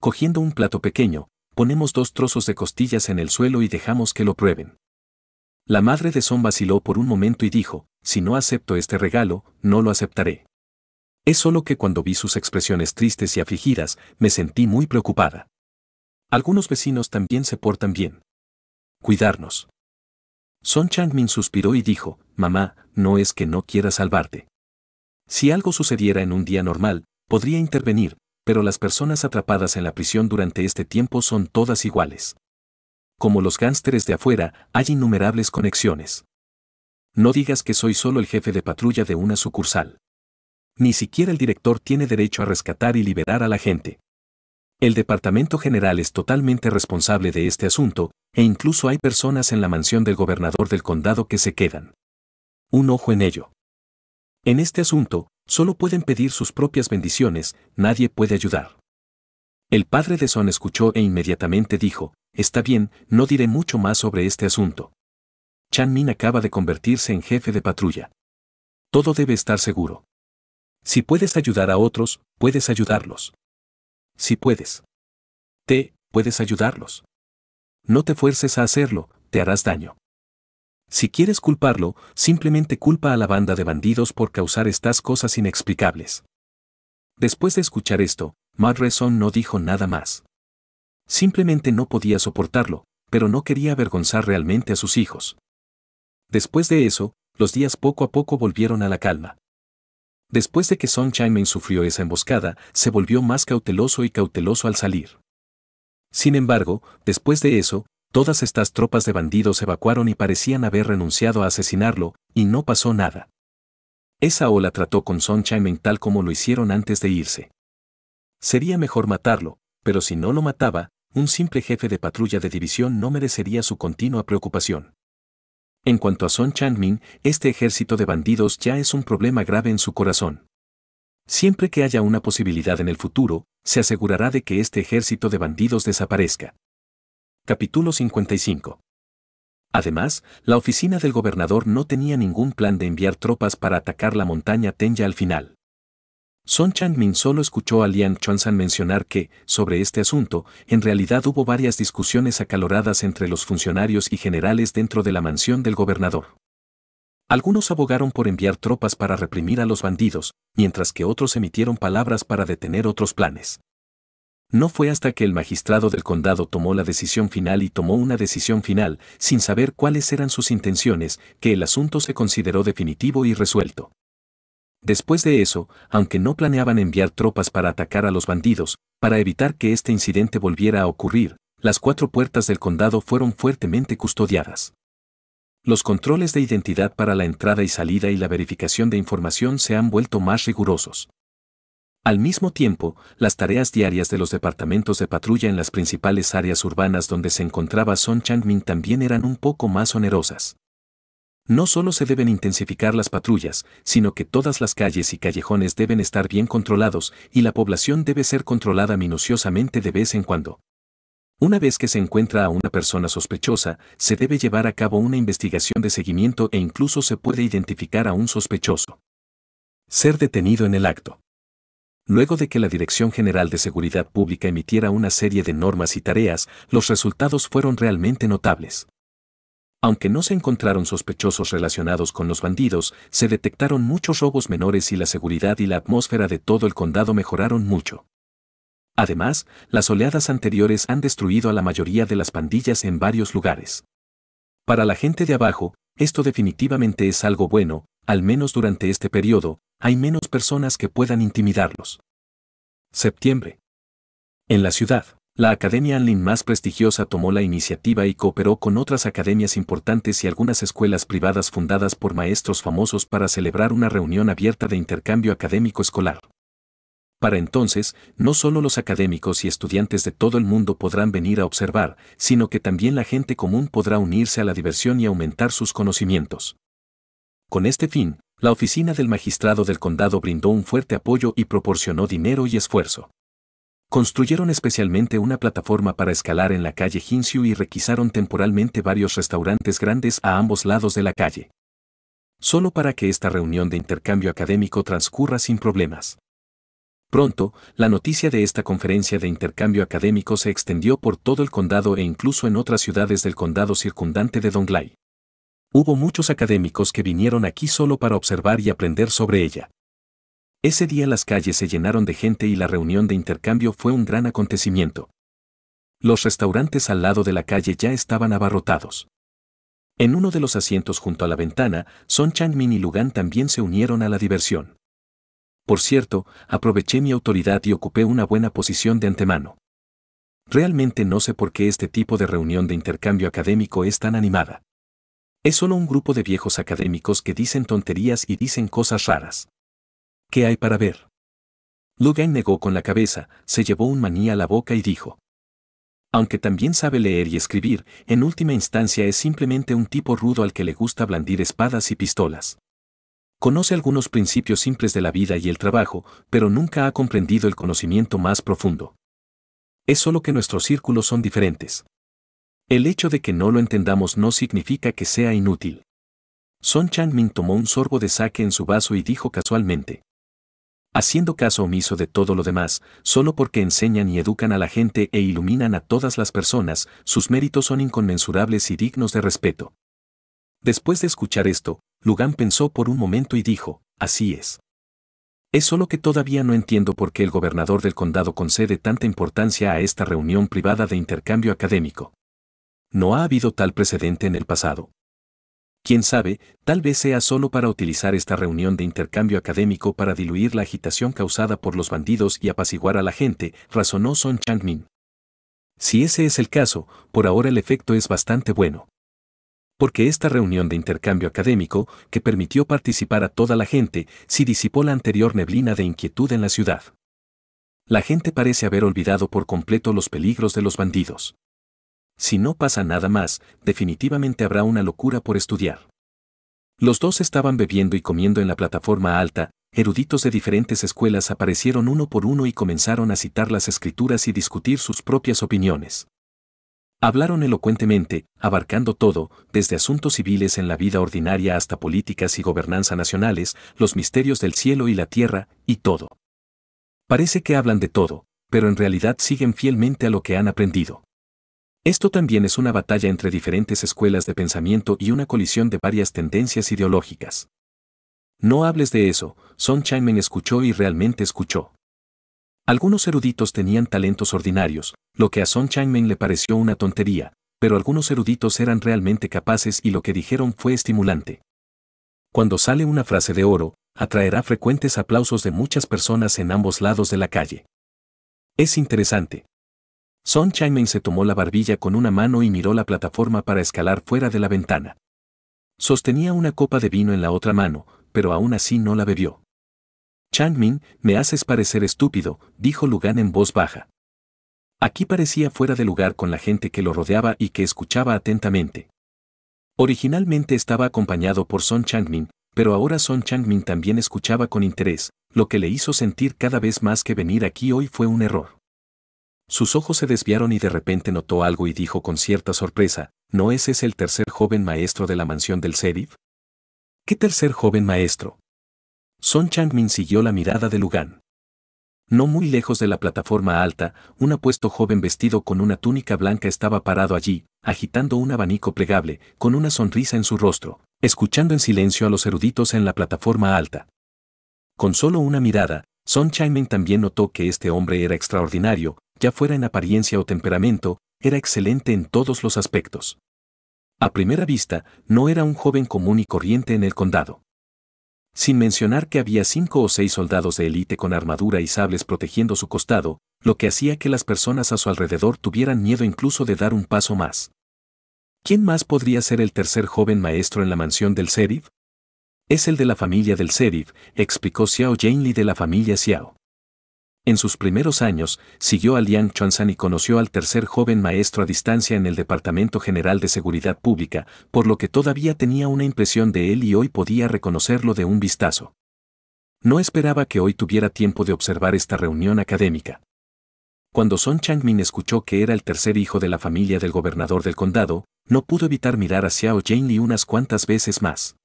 Cogiendo un plato pequeño, ponemos dos trozos de costillas en el suelo y dejamos que lo prueben. La madre de Son vaciló por un momento y dijo, si no acepto este regalo, no lo aceptaré. Es solo que cuando vi sus expresiones tristes y afligidas, me sentí muy preocupada. Algunos vecinos también se portan bien. Cuidarnos. Son Changmin suspiró y dijo, Mamá, no es que no quiera salvarte. Si algo sucediera en un día normal, podría intervenir, pero las personas atrapadas en la prisión durante este tiempo son todas iguales. Como los gánsteres de afuera, hay innumerables conexiones. No digas que soy solo el jefe de patrulla de una sucursal ni siquiera el director tiene derecho a rescatar y liberar a la gente. El Departamento General es totalmente responsable de este asunto, e incluso hay personas en la mansión del gobernador del condado que se quedan. Un ojo en ello. En este asunto, solo pueden pedir sus propias bendiciones, nadie puede ayudar. El padre de Son escuchó e inmediatamente dijo, Está bien, no diré mucho más sobre este asunto. Chan Min acaba de convertirse en jefe de patrulla. Todo debe estar seguro. Si puedes ayudar a otros, puedes ayudarlos. Si puedes. Te, puedes ayudarlos. No te fuerces a hacerlo, te harás daño. Si quieres culparlo, simplemente culpa a la banda de bandidos por causar estas cosas inexplicables. Después de escuchar esto, Madreson no dijo nada más. Simplemente no podía soportarlo, pero no quería avergonzar realmente a sus hijos. Después de eso, los días poco a poco volvieron a la calma. Después de que Song Chaimin sufrió esa emboscada, se volvió más cauteloso y cauteloso al salir. Sin embargo, después de eso, todas estas tropas de bandidos evacuaron y parecían haber renunciado a asesinarlo, y no pasó nada. Esa ola trató con Song Chaimin tal como lo hicieron antes de irse. Sería mejor matarlo, pero si no lo mataba, un simple jefe de patrulla de división no merecería su continua preocupación. En cuanto a Son Chanmin, este ejército de bandidos ya es un problema grave en su corazón. Siempre que haya una posibilidad en el futuro, se asegurará de que este ejército de bandidos desaparezca. Capítulo 55. Además, la oficina del gobernador no tenía ningún plan de enviar tropas para atacar la montaña Tenya al final. Son Chan-min solo escuchó a Liang san mencionar que, sobre este asunto, en realidad hubo varias discusiones acaloradas entre los funcionarios y generales dentro de la mansión del gobernador. Algunos abogaron por enviar tropas para reprimir a los bandidos, mientras que otros emitieron palabras para detener otros planes. No fue hasta que el magistrado del condado tomó la decisión final y tomó una decisión final, sin saber cuáles eran sus intenciones, que el asunto se consideró definitivo y resuelto. Después de eso, aunque no planeaban enviar tropas para atacar a los bandidos, para evitar que este incidente volviera a ocurrir, las cuatro puertas del condado fueron fuertemente custodiadas. Los controles de identidad para la entrada y salida y la verificación de información se han vuelto más rigurosos. Al mismo tiempo, las tareas diarias de los departamentos de patrulla en las principales áreas urbanas donde se encontraba Son Changmin también eran un poco más onerosas. No solo se deben intensificar las patrullas, sino que todas las calles y callejones deben estar bien controlados y la población debe ser controlada minuciosamente de vez en cuando. Una vez que se encuentra a una persona sospechosa, se debe llevar a cabo una investigación de seguimiento e incluso se puede identificar a un sospechoso. Ser detenido en el acto. Luego de que la Dirección General de Seguridad Pública emitiera una serie de normas y tareas, los resultados fueron realmente notables. Aunque no se encontraron sospechosos relacionados con los bandidos, se detectaron muchos robos menores y la seguridad y la atmósfera de todo el condado mejoraron mucho. Además, las oleadas anteriores han destruido a la mayoría de las pandillas en varios lugares. Para la gente de abajo, esto definitivamente es algo bueno, al menos durante este periodo, hay menos personas que puedan intimidarlos. Septiembre. En la ciudad. La academia Anlin más prestigiosa tomó la iniciativa y cooperó con otras academias importantes y algunas escuelas privadas fundadas por maestros famosos para celebrar una reunión abierta de intercambio académico escolar. Para entonces, no solo los académicos y estudiantes de todo el mundo podrán venir a observar, sino que también la gente común podrá unirse a la diversión y aumentar sus conocimientos. Con este fin, la oficina del magistrado del condado brindó un fuerte apoyo y proporcionó dinero y esfuerzo construyeron especialmente una plataforma para escalar en la calle Jinxiu y requisaron temporalmente varios restaurantes grandes a ambos lados de la calle. Solo para que esta reunión de intercambio académico transcurra sin problemas. Pronto, la noticia de esta conferencia de intercambio académico se extendió por todo el condado e incluso en otras ciudades del condado circundante de Donglai. Hubo muchos académicos que vinieron aquí solo para observar y aprender sobre ella. Ese día las calles se llenaron de gente y la reunión de intercambio fue un gran acontecimiento. Los restaurantes al lado de la calle ya estaban abarrotados. En uno de los asientos junto a la ventana, Son Changmin y Lugan también se unieron a la diversión. Por cierto, aproveché mi autoridad y ocupé una buena posición de antemano. Realmente no sé por qué este tipo de reunión de intercambio académico es tan animada. Es solo un grupo de viejos académicos que dicen tonterías y dicen cosas raras. ¿Qué hay para ver? Lugain negó con la cabeza, se llevó un maní a la boca y dijo. Aunque también sabe leer y escribir, en última instancia es simplemente un tipo rudo al que le gusta blandir espadas y pistolas. Conoce algunos principios simples de la vida y el trabajo, pero nunca ha comprendido el conocimiento más profundo. Es solo que nuestros círculos son diferentes. El hecho de que no lo entendamos no significa que sea inútil. Son Ming tomó un sorbo de sake en su vaso y dijo casualmente haciendo caso omiso de todo lo demás, solo porque enseñan y educan a la gente e iluminan a todas las personas, sus méritos son inconmensurables y dignos de respeto. Después de escuchar esto, Lugan pensó por un momento y dijo, así es. Es solo que todavía no entiendo por qué el gobernador del condado concede tanta importancia a esta reunión privada de intercambio académico. No ha habido tal precedente en el pasado. Quién sabe, tal vez sea solo para utilizar esta reunión de intercambio académico para diluir la agitación causada por los bandidos y apaciguar a la gente, razonó Son Changmin. Si ese es el caso, por ahora el efecto es bastante bueno. Porque esta reunión de intercambio académico, que permitió participar a toda la gente, sí disipó la anterior neblina de inquietud en la ciudad. La gente parece haber olvidado por completo los peligros de los bandidos si no pasa nada más, definitivamente habrá una locura por estudiar. Los dos estaban bebiendo y comiendo en la plataforma alta, eruditos de diferentes escuelas aparecieron uno por uno y comenzaron a citar las escrituras y discutir sus propias opiniones. Hablaron elocuentemente, abarcando todo, desde asuntos civiles en la vida ordinaria hasta políticas y gobernanza nacionales, los misterios del cielo y la tierra, y todo. Parece que hablan de todo, pero en realidad siguen fielmente a lo que han aprendido. Esto también es una batalla entre diferentes escuelas de pensamiento y una colisión de varias tendencias ideológicas. No hables de eso, Son Changmen escuchó y realmente escuchó. Algunos eruditos tenían talentos ordinarios, lo que a Son Changmen le pareció una tontería, pero algunos eruditos eran realmente capaces y lo que dijeron fue estimulante. Cuando sale una frase de oro, atraerá frecuentes aplausos de muchas personas en ambos lados de la calle. Es interesante. Son Changmin se tomó la barbilla con una mano y miró la plataforma para escalar fuera de la ventana. Sostenía una copa de vino en la otra mano, pero aún así no la bebió. Changmin, me haces parecer estúpido, dijo Lugan en voz baja. Aquí parecía fuera de lugar con la gente que lo rodeaba y que escuchaba atentamente. Originalmente estaba acompañado por Son Changmin, pero ahora Son Changmin también escuchaba con interés, lo que le hizo sentir cada vez más que venir aquí hoy fue un error. Sus ojos se desviaron y de repente notó algo y dijo con cierta sorpresa, ¿no es ese el tercer joven maestro de la mansión del Serif? ¿Qué tercer joven maestro? Son Changmin siguió la mirada de Lugan. No muy lejos de la plataforma alta, un apuesto joven vestido con una túnica blanca estaba parado allí, agitando un abanico plegable, con una sonrisa en su rostro, escuchando en silencio a los eruditos en la plataforma alta. Con solo una mirada, Son Changmin también notó que este hombre era extraordinario, ya fuera en apariencia o temperamento, era excelente en todos los aspectos. A primera vista, no era un joven común y corriente en el condado. Sin mencionar que había cinco o seis soldados de élite con armadura y sables protegiendo su costado, lo que hacía que las personas a su alrededor tuvieran miedo incluso de dar un paso más. ¿Quién más podría ser el tercer joven maestro en la mansión del sheriff? Es el de la familia del sheriff, explicó Xiao Janely de la familia Xiao. En sus primeros años, siguió a Liang Chuanzan y conoció al tercer joven maestro a distancia en el Departamento General de Seguridad Pública, por lo que todavía tenía una impresión de él y hoy podía reconocerlo de un vistazo. No esperaba que hoy tuviera tiempo de observar esta reunión académica. Cuando Son Changmin escuchó que era el tercer hijo de la familia del gobernador del condado, no pudo evitar mirar hacia Xiao Jane unas cuantas veces más.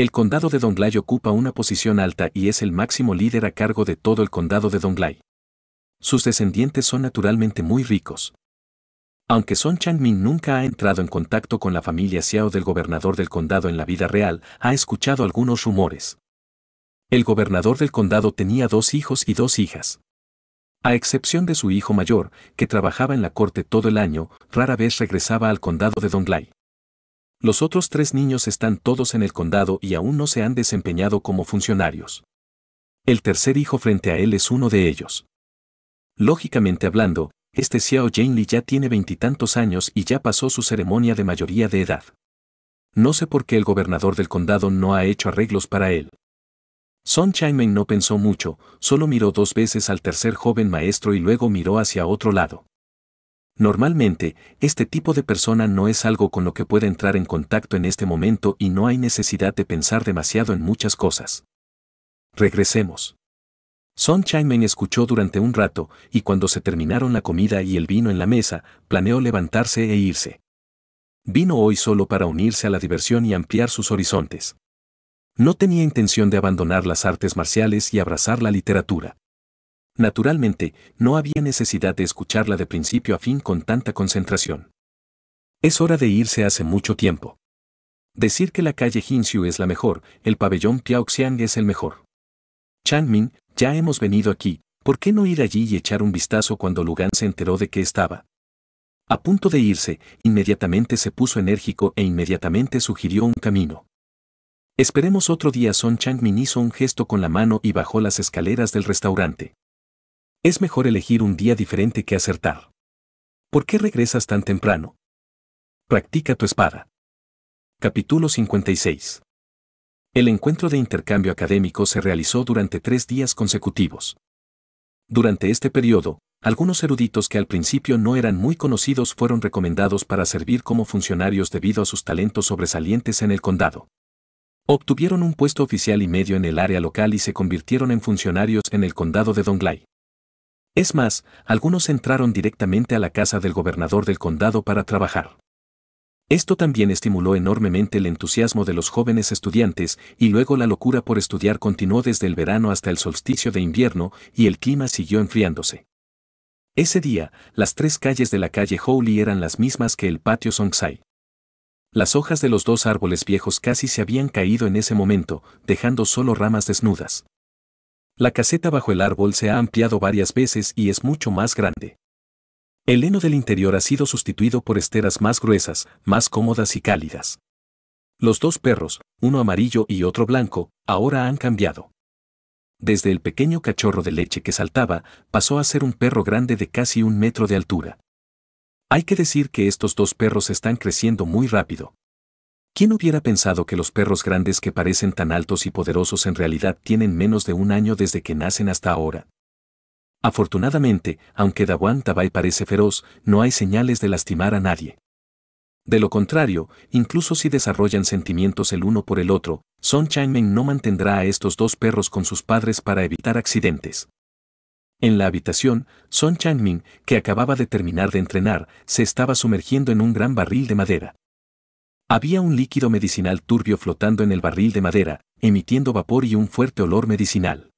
El condado de Donglai ocupa una posición alta y es el máximo líder a cargo de todo el condado de Donglai. Sus descendientes son naturalmente muy ricos. Aunque Son Changmin nunca ha entrado en contacto con la familia Xiao del gobernador del condado en la vida real, ha escuchado algunos rumores. El gobernador del condado tenía dos hijos y dos hijas. A excepción de su hijo mayor, que trabajaba en la corte todo el año, rara vez regresaba al condado de Donglai. Los otros tres niños están todos en el condado y aún no se han desempeñado como funcionarios. El tercer hijo frente a él es uno de ellos. Lógicamente hablando, este Xiao Jane ya tiene veintitantos años y ya pasó su ceremonia de mayoría de edad. No sé por qué el gobernador del condado no ha hecho arreglos para él. Son Chaimen no pensó mucho, solo miró dos veces al tercer joven maestro y luego miró hacia otro lado. Normalmente, este tipo de persona no es algo con lo que pueda entrar en contacto en este momento y no hay necesidad de pensar demasiado en muchas cosas. Regresemos. Son Chaimen escuchó durante un rato, y cuando se terminaron la comida y el vino en la mesa, planeó levantarse e irse. Vino hoy solo para unirse a la diversión y ampliar sus horizontes. No tenía intención de abandonar las artes marciales y abrazar la literatura. Naturalmente, no había necesidad de escucharla de principio a fin con tanta concentración. Es hora de irse hace mucho tiempo. Decir que la calle Jinxiu es la mejor, el pabellón Piaoxiang es el mejor. Changmin, ya hemos venido aquí, ¿por qué no ir allí y echar un vistazo cuando Lugan se enteró de que estaba? A punto de irse, inmediatamente se puso enérgico e inmediatamente sugirió un camino. Esperemos otro día. Son Changmin hizo un gesto con la mano y bajó las escaleras del restaurante. Es mejor elegir un día diferente que acertar. ¿Por qué regresas tan temprano? Practica tu espada. Capítulo 56. El encuentro de intercambio académico se realizó durante tres días consecutivos. Durante este periodo, algunos eruditos que al principio no eran muy conocidos fueron recomendados para servir como funcionarios debido a sus talentos sobresalientes en el condado. Obtuvieron un puesto oficial y medio en el área local y se convirtieron en funcionarios en el condado de Donglai. Es más, algunos entraron directamente a la casa del gobernador del condado para trabajar. Esto también estimuló enormemente el entusiasmo de los jóvenes estudiantes y luego la locura por estudiar continuó desde el verano hasta el solsticio de invierno y el clima siguió enfriándose. Ese día, las tres calles de la calle Howley eran las mismas que el patio Songsai. Las hojas de los dos árboles viejos casi se habían caído en ese momento, dejando solo ramas desnudas la caseta bajo el árbol se ha ampliado varias veces y es mucho más grande. El heno del interior ha sido sustituido por esteras más gruesas, más cómodas y cálidas. Los dos perros, uno amarillo y otro blanco, ahora han cambiado. Desde el pequeño cachorro de leche que saltaba, pasó a ser un perro grande de casi un metro de altura. Hay que decir que estos dos perros están creciendo muy rápido. ¿Quién hubiera pensado que los perros grandes que parecen tan altos y poderosos en realidad tienen menos de un año desde que nacen hasta ahora? Afortunadamente, aunque Dawan Tabai parece feroz, no hay señales de lastimar a nadie. De lo contrario, incluso si desarrollan sentimientos el uno por el otro, Son Changming no mantendrá a estos dos perros con sus padres para evitar accidentes. En la habitación, Son Changmin, que acababa de terminar de entrenar, se estaba sumergiendo en un gran barril de madera. Había un líquido medicinal turbio flotando en el barril de madera, emitiendo vapor y un fuerte olor medicinal.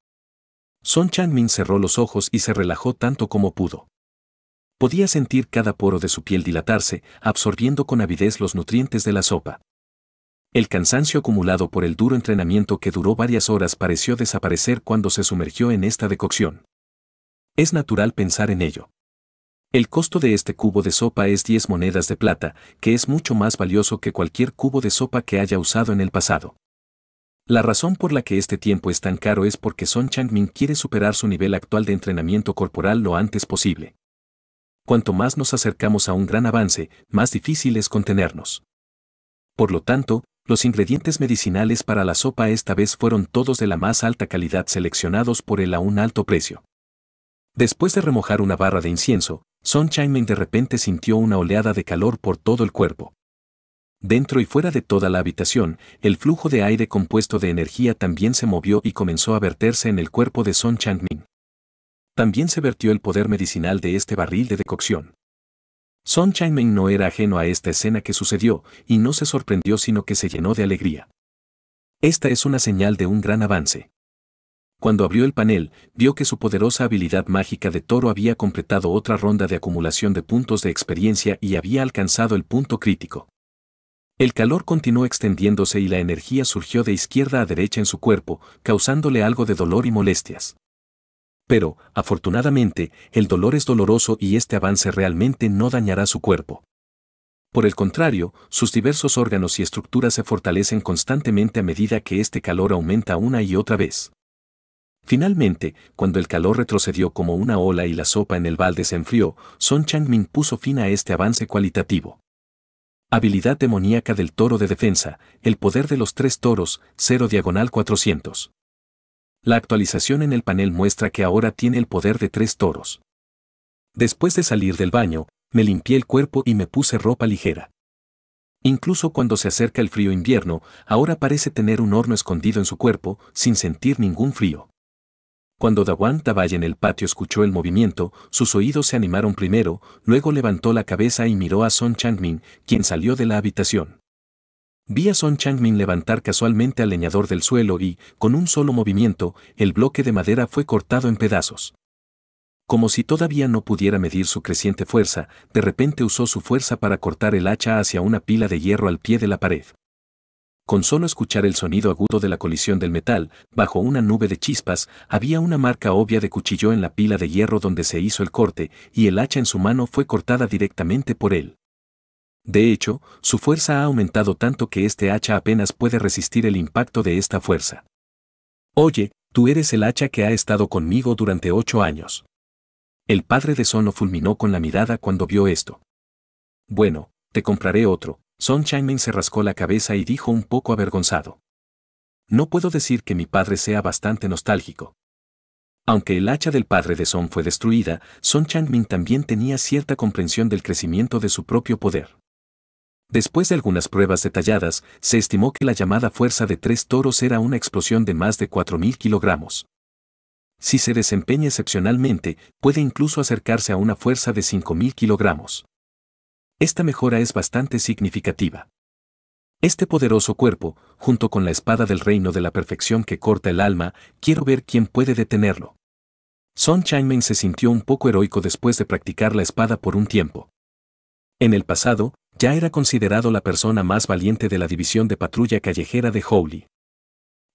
Son Changmin cerró los ojos y se relajó tanto como pudo. Podía sentir cada poro de su piel dilatarse, absorbiendo con avidez los nutrientes de la sopa. El cansancio acumulado por el duro entrenamiento que duró varias horas pareció desaparecer cuando se sumergió en esta decocción. Es natural pensar en ello. El costo de este cubo de sopa es 10 monedas de plata, que es mucho más valioso que cualquier cubo de sopa que haya usado en el pasado. La razón por la que este tiempo es tan caro es porque Son Changmin quiere superar su nivel actual de entrenamiento corporal lo antes posible. Cuanto más nos acercamos a un gran avance, más difícil es contenernos. Por lo tanto, los ingredientes medicinales para la sopa esta vez fueron todos de la más alta calidad seleccionados por él a un alto precio. Después de remojar una barra de incienso, son ming de repente sintió una oleada de calor por todo el cuerpo. Dentro y fuera de toda la habitación, el flujo de aire compuesto de energía también se movió y comenzó a verterse en el cuerpo de Son Ming. También se vertió el poder medicinal de este barril de decocción. Son Changmin no era ajeno a esta escena que sucedió y no se sorprendió sino que se llenó de alegría. Esta es una señal de un gran avance. Cuando abrió el panel, vio que su poderosa habilidad mágica de toro había completado otra ronda de acumulación de puntos de experiencia y había alcanzado el punto crítico. El calor continuó extendiéndose y la energía surgió de izquierda a derecha en su cuerpo, causándole algo de dolor y molestias. Pero, afortunadamente, el dolor es doloroso y este avance realmente no dañará su cuerpo. Por el contrario, sus diversos órganos y estructuras se fortalecen constantemente a medida que este calor aumenta una y otra vez. Finalmente, cuando el calor retrocedió como una ola y la sopa en el balde se enfrió, Son Changmin puso fin a este avance cualitativo. Habilidad demoníaca del toro de defensa, el poder de los tres toros, 0 diagonal 400. La actualización en el panel muestra que ahora tiene el poder de tres toros. Después de salir del baño, me limpié el cuerpo y me puse ropa ligera. Incluso cuando se acerca el frío invierno, ahora parece tener un horno escondido en su cuerpo, sin sentir ningún frío. Cuando Dawan Tabay en el patio escuchó el movimiento, sus oídos se animaron primero, luego levantó la cabeza y miró a Son Changmin, quien salió de la habitación. Vi a Son Changmin levantar casualmente al leñador del suelo y, con un solo movimiento, el bloque de madera fue cortado en pedazos. Como si todavía no pudiera medir su creciente fuerza, de repente usó su fuerza para cortar el hacha hacia una pila de hierro al pie de la pared. Con solo escuchar el sonido agudo de la colisión del metal, bajo una nube de chispas, había una marca obvia de cuchillo en la pila de hierro donde se hizo el corte, y el hacha en su mano fue cortada directamente por él. De hecho, su fuerza ha aumentado tanto que este hacha apenas puede resistir el impacto de esta fuerza. Oye, tú eres el hacha que ha estado conmigo durante ocho años. El padre de Sono fulminó con la mirada cuando vio esto. Bueno, te compraré otro, son Changming se rascó la cabeza y dijo un poco avergonzado. No puedo decir que mi padre sea bastante nostálgico. Aunque el hacha del padre de Son fue destruida, Son Changmin también tenía cierta comprensión del crecimiento de su propio poder. Después de algunas pruebas detalladas, se estimó que la llamada fuerza de tres toros era una explosión de más de 4.000 kilogramos. Si se desempeña excepcionalmente, puede incluso acercarse a una fuerza de 5.000 kilogramos. Esta mejora es bastante significativa. Este poderoso cuerpo, junto con la espada del reino de la perfección que corta el alma, quiero ver quién puede detenerlo. Son Changmen se sintió un poco heroico después de practicar la espada por un tiempo. En el pasado, ya era considerado la persona más valiente de la división de patrulla callejera de Howley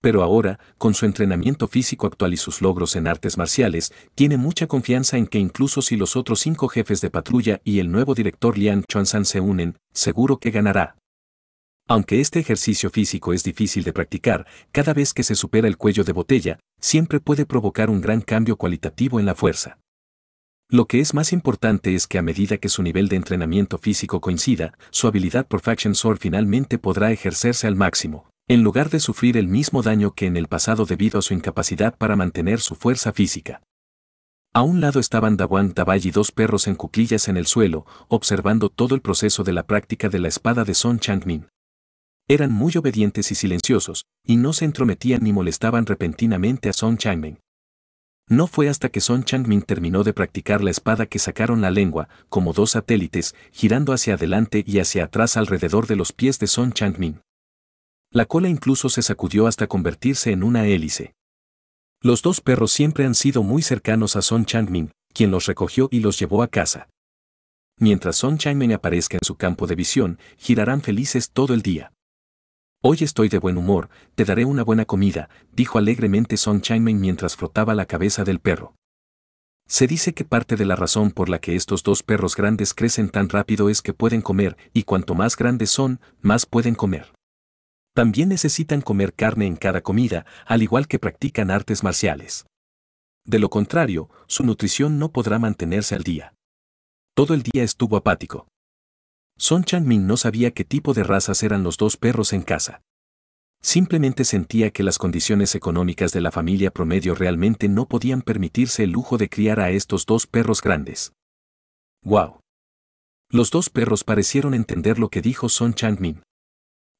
pero ahora, con su entrenamiento físico actual y sus logros en artes marciales, tiene mucha confianza en que incluso si los otros cinco jefes de patrulla y el nuevo director Lian Chuan-san se unen, seguro que ganará. Aunque este ejercicio físico es difícil de practicar, cada vez que se supera el cuello de botella, siempre puede provocar un gran cambio cualitativo en la fuerza. Lo que es más importante es que a medida que su nivel de entrenamiento físico coincida, su habilidad por Faction Sword finalmente podrá ejercerse al máximo en lugar de sufrir el mismo daño que en el pasado debido a su incapacidad para mantener su fuerza física. A un lado estaban Dawan Tabay y dos perros en cuclillas en el suelo, observando todo el proceso de la práctica de la espada de Son Changmin. Eran muy obedientes y silenciosos, y no se entrometían ni molestaban repentinamente a Son Changmin. No fue hasta que Son Changmin terminó de practicar la espada que sacaron la lengua, como dos satélites, girando hacia adelante y hacia atrás alrededor de los pies de Son Changmin. La cola incluso se sacudió hasta convertirse en una hélice. Los dos perros siempre han sido muy cercanos a Son Changmin, quien los recogió y los llevó a casa. Mientras Son Changmin aparezca en su campo de visión, girarán felices todo el día. Hoy estoy de buen humor, te daré una buena comida, dijo alegremente Son Changmin mientras frotaba la cabeza del perro. Se dice que parte de la razón por la que estos dos perros grandes crecen tan rápido es que pueden comer, y cuanto más grandes son, más pueden comer. También necesitan comer carne en cada comida, al igual que practican artes marciales. De lo contrario, su nutrición no podrá mantenerse al día. Todo el día estuvo apático. Son min no sabía qué tipo de razas eran los dos perros en casa. Simplemente sentía que las condiciones económicas de la familia promedio realmente no podían permitirse el lujo de criar a estos dos perros grandes. ¡Wow! Los dos perros parecieron entender lo que dijo Son min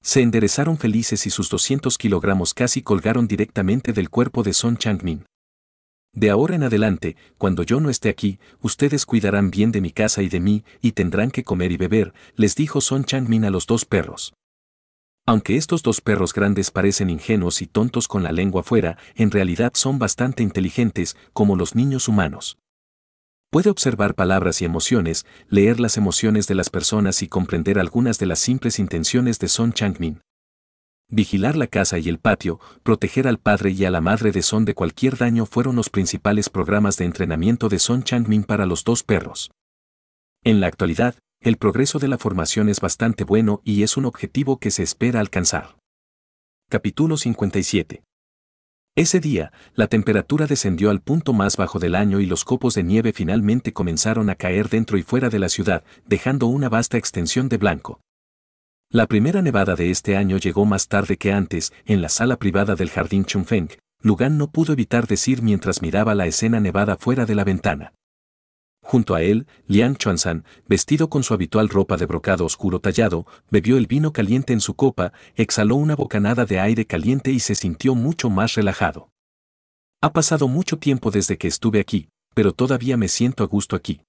se enderezaron felices y sus 200 kilogramos casi colgaron directamente del cuerpo de Son Changmin. De ahora en adelante, cuando yo no esté aquí, ustedes cuidarán bien de mi casa y de mí, y tendrán que comer y beber, les dijo Son Changmin a los dos perros. Aunque estos dos perros grandes parecen ingenuos y tontos con la lengua fuera, en realidad son bastante inteligentes, como los niños humanos. Puede observar palabras y emociones, leer las emociones de las personas y comprender algunas de las simples intenciones de Son Changmin. Vigilar la casa y el patio, proteger al padre y a la madre de Son de cualquier daño fueron los principales programas de entrenamiento de Son Changmin para los dos perros. En la actualidad, el progreso de la formación es bastante bueno y es un objetivo que se espera alcanzar. Capítulo 57. Ese día, la temperatura descendió al punto más bajo del año y los copos de nieve finalmente comenzaron a caer dentro y fuera de la ciudad, dejando una vasta extensión de blanco. La primera nevada de este año llegó más tarde que antes, en la sala privada del jardín Chunfeng. Lugan no pudo evitar decir mientras miraba la escena nevada fuera de la ventana. Junto a él, Lian Chuanzan, vestido con su habitual ropa de brocado oscuro tallado, bebió el vino caliente en su copa, exhaló una bocanada de aire caliente y se sintió mucho más relajado. Ha pasado mucho tiempo desde que estuve aquí, pero todavía me siento a gusto aquí.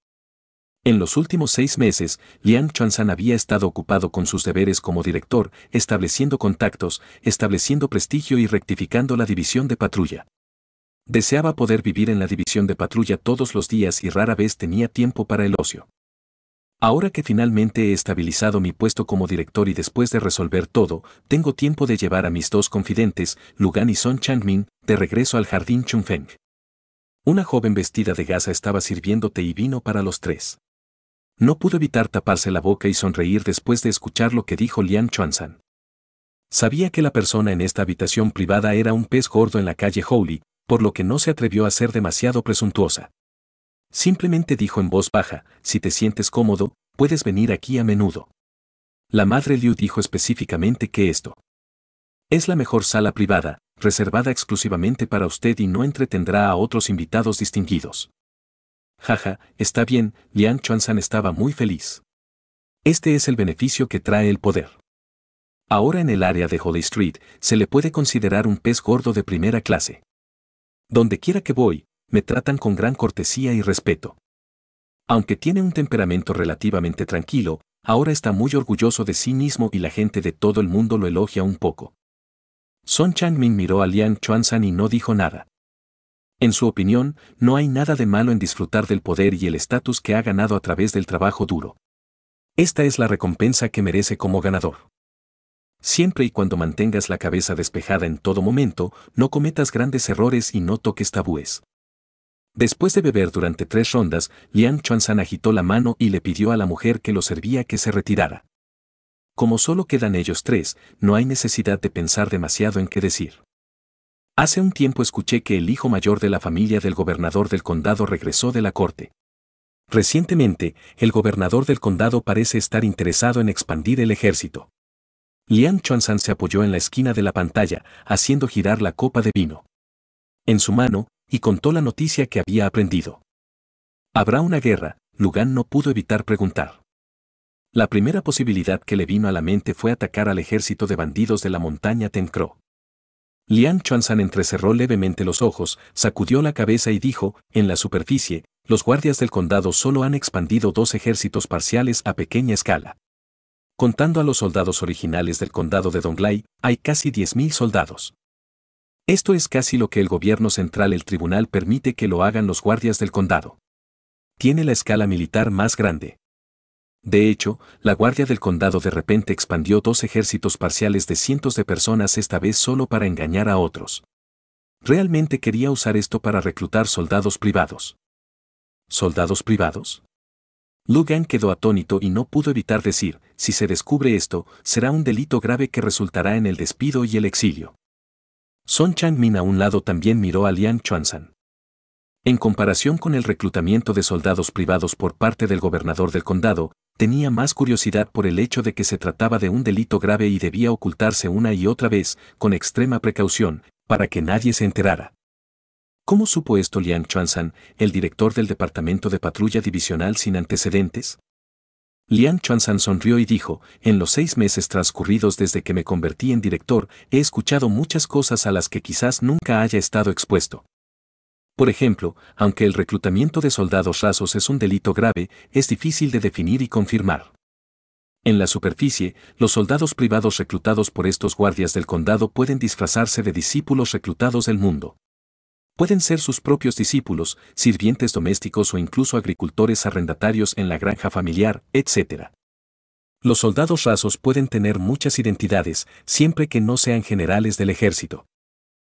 En los últimos seis meses, Lian Chuanzan había estado ocupado con sus deberes como director, estableciendo contactos, estableciendo prestigio y rectificando la división de patrulla. Deseaba poder vivir en la división de patrulla todos los días y rara vez tenía tiempo para el ocio. Ahora que finalmente he estabilizado mi puesto como director y después de resolver todo, tengo tiempo de llevar a mis dos confidentes, Lugan y Son Changmin, de regreso al jardín Chunfeng. Una joven vestida de gasa estaba sirviéndote y vino para los tres. No pudo evitar taparse la boca y sonreír después de escuchar lo que dijo Lian Chuanzan. Sabía que la persona en esta habitación privada era un pez gordo en la calle Houli, por lo que no se atrevió a ser demasiado presuntuosa. Simplemente dijo en voz baja, si te sientes cómodo, puedes venir aquí a menudo. La madre Liu dijo específicamente que esto es la mejor sala privada, reservada exclusivamente para usted y no entretendrá a otros invitados distinguidos. Jaja, está bien, Liang Chuanzan estaba muy feliz. Este es el beneficio que trae el poder. Ahora en el área de Holy Street se le puede considerar un pez gordo de primera clase. Donde quiera que voy, me tratan con gran cortesía y respeto. Aunque tiene un temperamento relativamente tranquilo, ahora está muy orgulloso de sí mismo y la gente de todo el mundo lo elogia un poco. Son Changmin miró a Liang Chuanzan y no dijo nada. En su opinión, no hay nada de malo en disfrutar del poder y el estatus que ha ganado a través del trabajo duro. Esta es la recompensa que merece como ganador. Siempre y cuando mantengas la cabeza despejada en todo momento, no cometas grandes errores y no toques tabúes. Después de beber durante tres rondas, Lian Chuanzan agitó la mano y le pidió a la mujer que lo servía que se retirara. Como solo quedan ellos tres, no hay necesidad de pensar demasiado en qué decir. Hace un tiempo escuché que el hijo mayor de la familia del gobernador del condado regresó de la corte. Recientemente, el gobernador del condado parece estar interesado en expandir el ejército. Lian san se apoyó en la esquina de la pantalla, haciendo girar la copa de vino. En su mano, y contó la noticia que había aprendido. ¿Habrá una guerra? Lugan no pudo evitar preguntar. La primera posibilidad que le vino a la mente fue atacar al ejército de bandidos de la montaña Tencro. Lian Chuanzan entrecerró levemente los ojos, sacudió la cabeza y dijo, en la superficie, los guardias del condado solo han expandido dos ejércitos parciales a pequeña escala. Contando a los soldados originales del condado de Donglai, hay casi 10.000 soldados. Esto es casi lo que el gobierno central el tribunal permite que lo hagan los guardias del condado. Tiene la escala militar más grande. De hecho, la Guardia del Condado de repente expandió dos ejércitos parciales de cientos de personas esta vez solo para engañar a otros. Realmente quería usar esto para reclutar soldados privados. ¿Soldados privados? Lu quedó atónito y no pudo evitar decir, si se descubre esto, será un delito grave que resultará en el despido y el exilio. Son Changmin a un lado también miró a Lian Chuanzan. En comparación con el reclutamiento de soldados privados por parte del gobernador del condado, tenía más curiosidad por el hecho de que se trataba de un delito grave y debía ocultarse una y otra vez, con extrema precaución, para que nadie se enterara. ¿Cómo supo esto Liang Chuanzan, el director del Departamento de Patrulla Divisional sin antecedentes? Liang Chuanzan sonrió y dijo, en los seis meses transcurridos desde que me convertí en director, he escuchado muchas cosas a las que quizás nunca haya estado expuesto. Por ejemplo, aunque el reclutamiento de soldados rasos es un delito grave, es difícil de definir y confirmar. En la superficie, los soldados privados reclutados por estos guardias del condado pueden disfrazarse de discípulos reclutados del mundo pueden ser sus propios discípulos, sirvientes domésticos o incluso agricultores arrendatarios en la granja familiar, etc. Los soldados rasos pueden tener muchas identidades, siempre que no sean generales del ejército.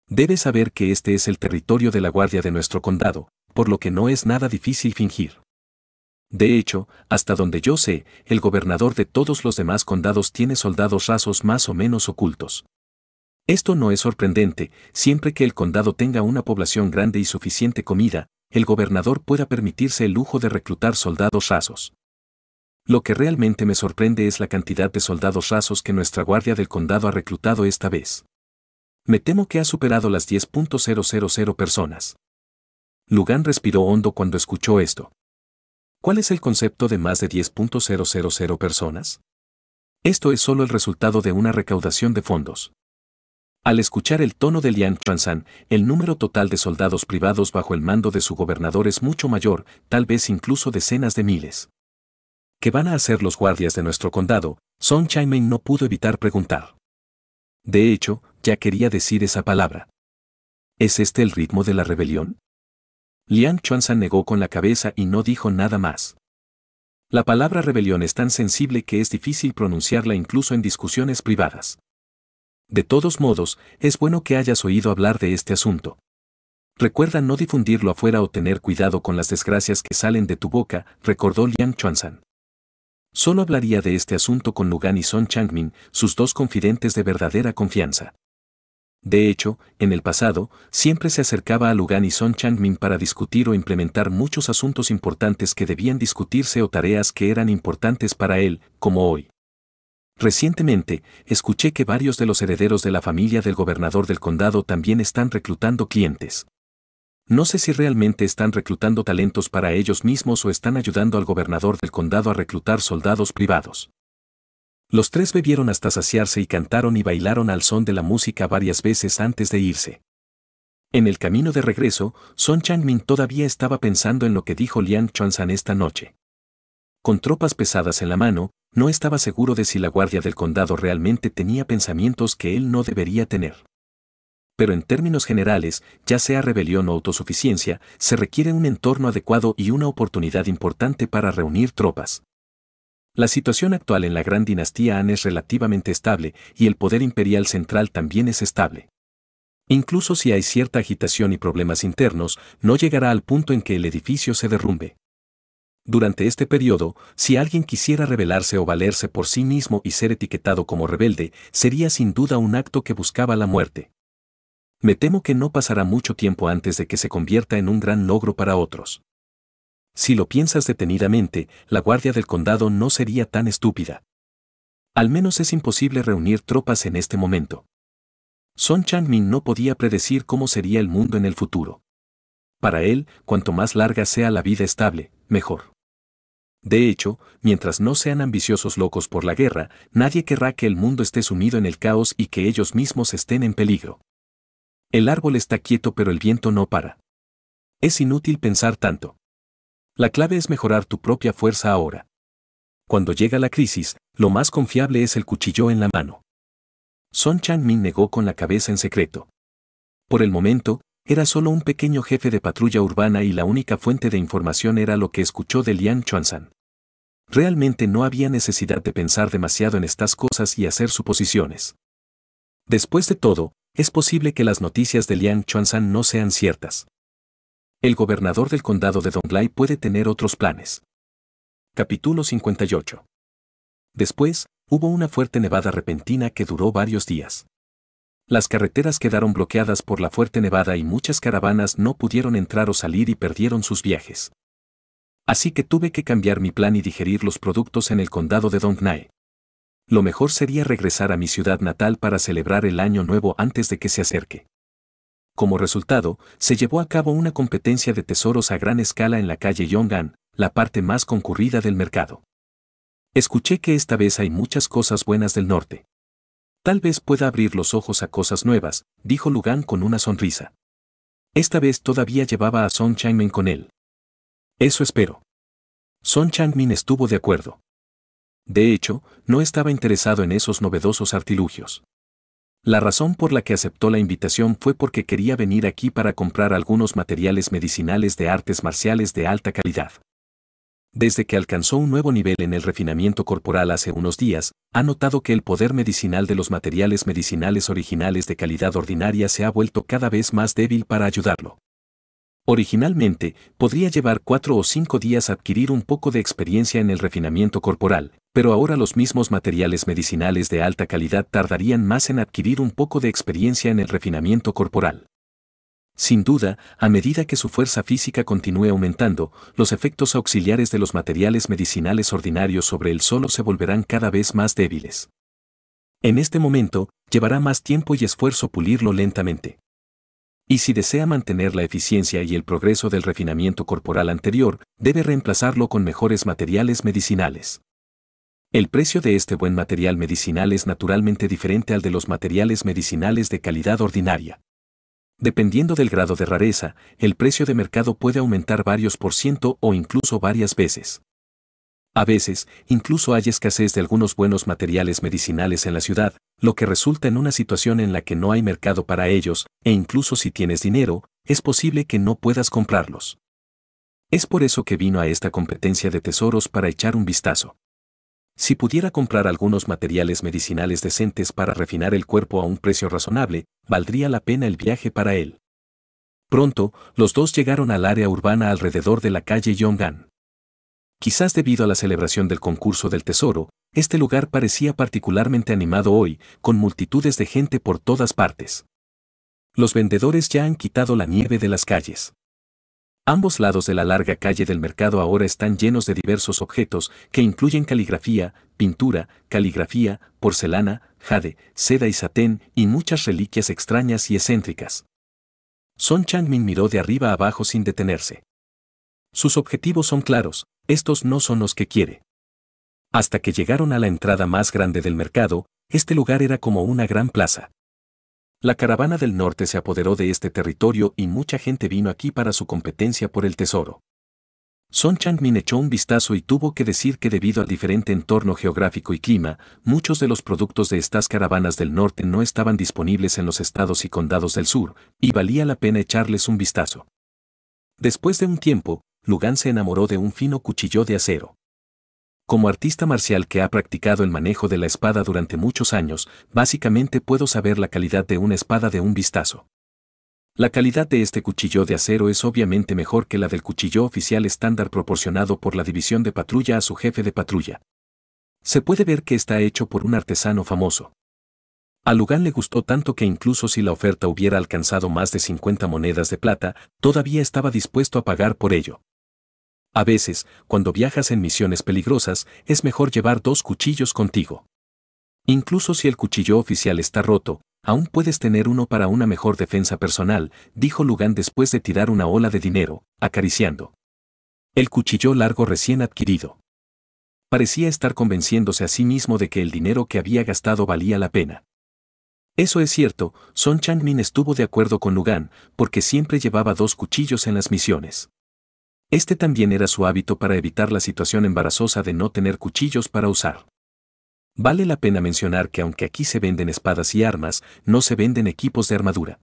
Debes saber que este es el territorio de la guardia de nuestro condado, por lo que no es nada difícil fingir. De hecho, hasta donde yo sé, el gobernador de todos los demás condados tiene soldados rasos más o menos ocultos. Esto no es sorprendente, siempre que el condado tenga una población grande y suficiente comida, el gobernador pueda permitirse el lujo de reclutar soldados rasos. Lo que realmente me sorprende es la cantidad de soldados rasos que nuestra Guardia del Condado ha reclutado esta vez. Me temo que ha superado las 10.000 personas. Lugan respiró hondo cuando escuchó esto. ¿Cuál es el concepto de más de 10.000 personas? Esto es solo el resultado de una recaudación de fondos. Al escuchar el tono de Liang Chuanzan, el número total de soldados privados bajo el mando de su gobernador es mucho mayor, tal vez incluso decenas de miles. ¿Qué van a hacer los guardias de nuestro condado? Song Men no pudo evitar preguntar. De hecho, ya quería decir esa palabra. ¿Es este el ritmo de la rebelión? Liang Chuanzan negó con la cabeza y no dijo nada más. La palabra rebelión es tan sensible que es difícil pronunciarla incluso en discusiones privadas. De todos modos, es bueno que hayas oído hablar de este asunto. Recuerda no difundirlo afuera o tener cuidado con las desgracias que salen de tu boca, recordó Liang Chuanzan. Solo hablaría de este asunto con Lugan y Son Changmin, sus dos confidentes de verdadera confianza. De hecho, en el pasado, siempre se acercaba a Lugan y Son Changmin para discutir o implementar muchos asuntos importantes que debían discutirse o tareas que eran importantes para él, como hoy. Recientemente, escuché que varios de los herederos de la familia del gobernador del condado también están reclutando clientes. No sé si realmente están reclutando talentos para ellos mismos o están ayudando al gobernador del condado a reclutar soldados privados. Los tres bebieron hasta saciarse y cantaron y bailaron al son de la música varias veces antes de irse. En el camino de regreso, Son Changmin todavía estaba pensando en lo que dijo Lian Chuanzan esta noche. Con tropas pesadas en la mano, no estaba seguro de si la guardia del condado realmente tenía pensamientos que él no debería tener. Pero en términos generales, ya sea rebelión o autosuficiencia, se requiere un entorno adecuado y una oportunidad importante para reunir tropas. La situación actual en la gran dinastía Han es relativamente estable y el poder imperial central también es estable. Incluso si hay cierta agitación y problemas internos, no llegará al punto en que el edificio se derrumbe. Durante este periodo, si alguien quisiera rebelarse o valerse por sí mismo y ser etiquetado como rebelde, sería sin duda un acto que buscaba la muerte. Me temo que no pasará mucho tiempo antes de que se convierta en un gran logro para otros. Si lo piensas detenidamente, la guardia del condado no sería tan estúpida. Al menos es imposible reunir tropas en este momento. Son Changmin no podía predecir cómo sería el mundo en el futuro. Para él, cuanto más larga sea la vida estable, mejor. De hecho, mientras no sean ambiciosos locos por la guerra, nadie querrá que el mundo esté sumido en el caos y que ellos mismos estén en peligro. El árbol está quieto pero el viento no para. Es inútil pensar tanto. La clave es mejorar tu propia fuerza ahora. Cuando llega la crisis, lo más confiable es el cuchillo en la mano. Son Chan Min negó con la cabeza en secreto. Por el momento, era solo un pequeño jefe de patrulla urbana y la única fuente de información era lo que escuchó de Lian Chuanzan. Realmente no había necesidad de pensar demasiado en estas cosas y hacer suposiciones. Después de todo, es posible que las noticias de Lian Chuanzan no sean ciertas. El gobernador del condado de Donglai puede tener otros planes. Capítulo 58. Después, hubo una fuerte nevada repentina que duró varios días. Las carreteras quedaron bloqueadas por la fuerte nevada y muchas caravanas no pudieron entrar o salir y perdieron sus viajes. Así que tuve que cambiar mi plan y digerir los productos en el condado de Dongnai. Lo mejor sería regresar a mi ciudad natal para celebrar el año nuevo antes de que se acerque. Como resultado, se llevó a cabo una competencia de tesoros a gran escala en la calle Yongan, la parte más concurrida del mercado. Escuché que esta vez hay muchas cosas buenas del norte. Tal vez pueda abrir los ojos a cosas nuevas, dijo Lugan con una sonrisa. Esta vez todavía llevaba a Son Changmin con él. Eso espero. Son Changmin estuvo de acuerdo. De hecho, no estaba interesado en esos novedosos artilugios. La razón por la que aceptó la invitación fue porque quería venir aquí para comprar algunos materiales medicinales de artes marciales de alta calidad. Desde que alcanzó un nuevo nivel en el refinamiento corporal hace unos días, ha notado que el poder medicinal de los materiales medicinales originales de calidad ordinaria se ha vuelto cada vez más débil para ayudarlo. Originalmente, podría llevar cuatro o cinco días adquirir un poco de experiencia en el refinamiento corporal, pero ahora los mismos materiales medicinales de alta calidad tardarían más en adquirir un poco de experiencia en el refinamiento corporal. Sin duda, a medida que su fuerza física continúe aumentando, los efectos auxiliares de los materiales medicinales ordinarios sobre el solo se volverán cada vez más débiles. En este momento, llevará más tiempo y esfuerzo pulirlo lentamente. Y si desea mantener la eficiencia y el progreso del refinamiento corporal anterior, debe reemplazarlo con mejores materiales medicinales. El precio de este buen material medicinal es naturalmente diferente al de los materiales medicinales de calidad ordinaria. Dependiendo del grado de rareza, el precio de mercado puede aumentar varios por ciento o incluso varias veces. A veces, incluso hay escasez de algunos buenos materiales medicinales en la ciudad, lo que resulta en una situación en la que no hay mercado para ellos, e incluso si tienes dinero, es posible que no puedas comprarlos. Es por eso que vino a esta competencia de tesoros para echar un vistazo. Si pudiera comprar algunos materiales medicinales decentes para refinar el cuerpo a un precio razonable, valdría la pena el viaje para él. Pronto, los dos llegaron al área urbana alrededor de la calle Yongan. Quizás debido a la celebración del concurso del tesoro, este lugar parecía particularmente animado hoy, con multitudes de gente por todas partes. Los vendedores ya han quitado la nieve de las calles. Ambos lados de la larga calle del mercado ahora están llenos de diversos objetos que incluyen caligrafía, pintura, caligrafía, porcelana, jade, seda y satén y muchas reliquias extrañas y excéntricas. Son Changmin miró de arriba abajo sin detenerse. Sus objetivos son claros, estos no son los que quiere. Hasta que llegaron a la entrada más grande del mercado, este lugar era como una gran plaza. La caravana del norte se apoderó de este territorio y mucha gente vino aquí para su competencia por el tesoro. Son Changmin echó un vistazo y tuvo que decir que debido al diferente entorno geográfico y clima, muchos de los productos de estas caravanas del norte no estaban disponibles en los estados y condados del sur, y valía la pena echarles un vistazo. Después de un tiempo, Lugan se enamoró de un fino cuchillo de acero. Como artista marcial que ha practicado el manejo de la espada durante muchos años, básicamente puedo saber la calidad de una espada de un vistazo. La calidad de este cuchillo de acero es obviamente mejor que la del cuchillo oficial estándar proporcionado por la división de patrulla a su jefe de patrulla. Se puede ver que está hecho por un artesano famoso. A Lugan le gustó tanto que incluso si la oferta hubiera alcanzado más de 50 monedas de plata, todavía estaba dispuesto a pagar por ello. A veces, cuando viajas en misiones peligrosas, es mejor llevar dos cuchillos contigo. Incluso si el cuchillo oficial está roto, aún puedes tener uno para una mejor defensa personal, dijo Lugan después de tirar una ola de dinero, acariciando. El cuchillo largo recién adquirido. Parecía estar convenciéndose a sí mismo de que el dinero que había gastado valía la pena. Eso es cierto, Son Changmin estuvo de acuerdo con Lugan, porque siempre llevaba dos cuchillos en las misiones. Este también era su hábito para evitar la situación embarazosa de no tener cuchillos para usar. Vale la pena mencionar que aunque aquí se venden espadas y armas, no se venden equipos de armadura.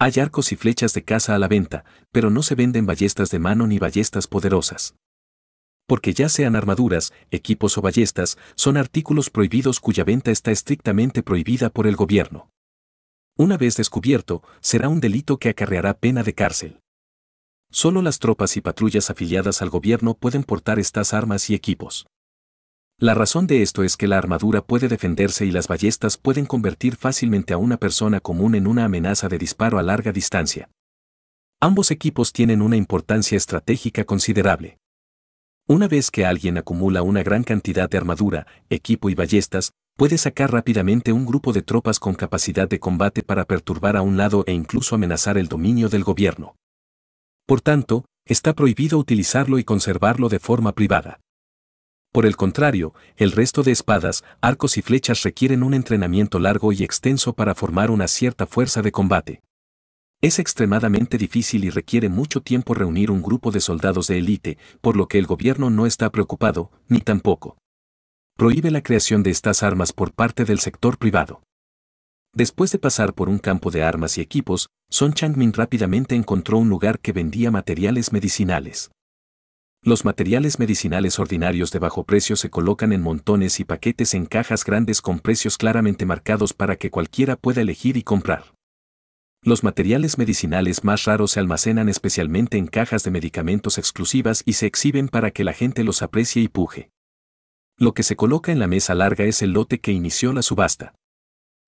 Hay arcos y flechas de caza a la venta, pero no se venden ballestas de mano ni ballestas poderosas. Porque ya sean armaduras, equipos o ballestas, son artículos prohibidos cuya venta está estrictamente prohibida por el gobierno. Una vez descubierto, será un delito que acarreará pena de cárcel. Solo las tropas y patrullas afiliadas al gobierno pueden portar estas armas y equipos. La razón de esto es que la armadura puede defenderse y las ballestas pueden convertir fácilmente a una persona común en una amenaza de disparo a larga distancia. Ambos equipos tienen una importancia estratégica considerable. Una vez que alguien acumula una gran cantidad de armadura, equipo y ballestas, puede sacar rápidamente un grupo de tropas con capacidad de combate para perturbar a un lado e incluso amenazar el dominio del gobierno. Por tanto, está prohibido utilizarlo y conservarlo de forma privada. Por el contrario, el resto de espadas, arcos y flechas requieren un entrenamiento largo y extenso para formar una cierta fuerza de combate. Es extremadamente difícil y requiere mucho tiempo reunir un grupo de soldados de élite, por lo que el gobierno no está preocupado, ni tampoco. Prohíbe la creación de estas armas por parte del sector privado. Después de pasar por un campo de armas y equipos, Son Changmin rápidamente encontró un lugar que vendía materiales medicinales. Los materiales medicinales ordinarios de bajo precio se colocan en montones y paquetes en cajas grandes con precios claramente marcados para que cualquiera pueda elegir y comprar. Los materiales medicinales más raros se almacenan especialmente en cajas de medicamentos exclusivas y se exhiben para que la gente los aprecie y puje. Lo que se coloca en la mesa larga es el lote que inició la subasta.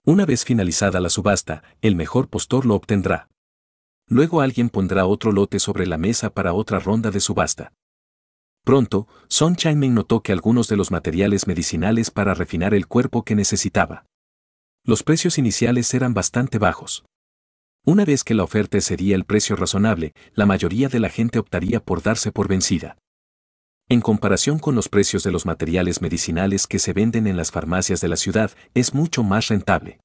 Una vez finalizada la subasta, el mejor postor lo obtendrá. Luego alguien pondrá otro lote sobre la mesa para otra ronda de subasta. Pronto, Son Changming notó que algunos de los materiales medicinales para refinar el cuerpo que necesitaba. Los precios iniciales eran bastante bajos. Una vez que la oferta sería el precio razonable, la mayoría de la gente optaría por darse por vencida. En comparación con los precios de los materiales medicinales que se venden en las farmacias de la ciudad, es mucho más rentable.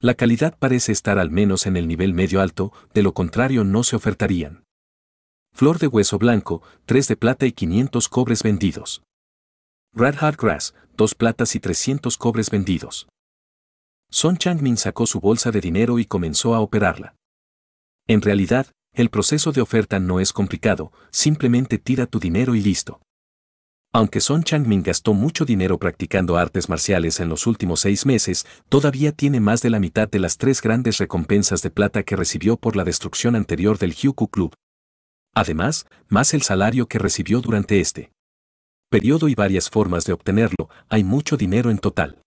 La calidad parece estar al menos en el nivel medio alto, de lo contrario no se ofertarían. Flor de hueso blanco, 3 de plata y 500 cobres vendidos. Red Hard Grass, 2 platas y 300 cobres vendidos. Son Changmin sacó su bolsa de dinero y comenzó a operarla. En realidad, el proceso de oferta no es complicado, simplemente tira tu dinero y listo. Aunque Son Changmin gastó mucho dinero practicando artes marciales en los últimos seis meses, todavía tiene más de la mitad de las tres grandes recompensas de plata que recibió por la destrucción anterior del Hyuku Club. Además, más el salario que recibió durante este periodo y varias formas de obtenerlo, hay mucho dinero en total.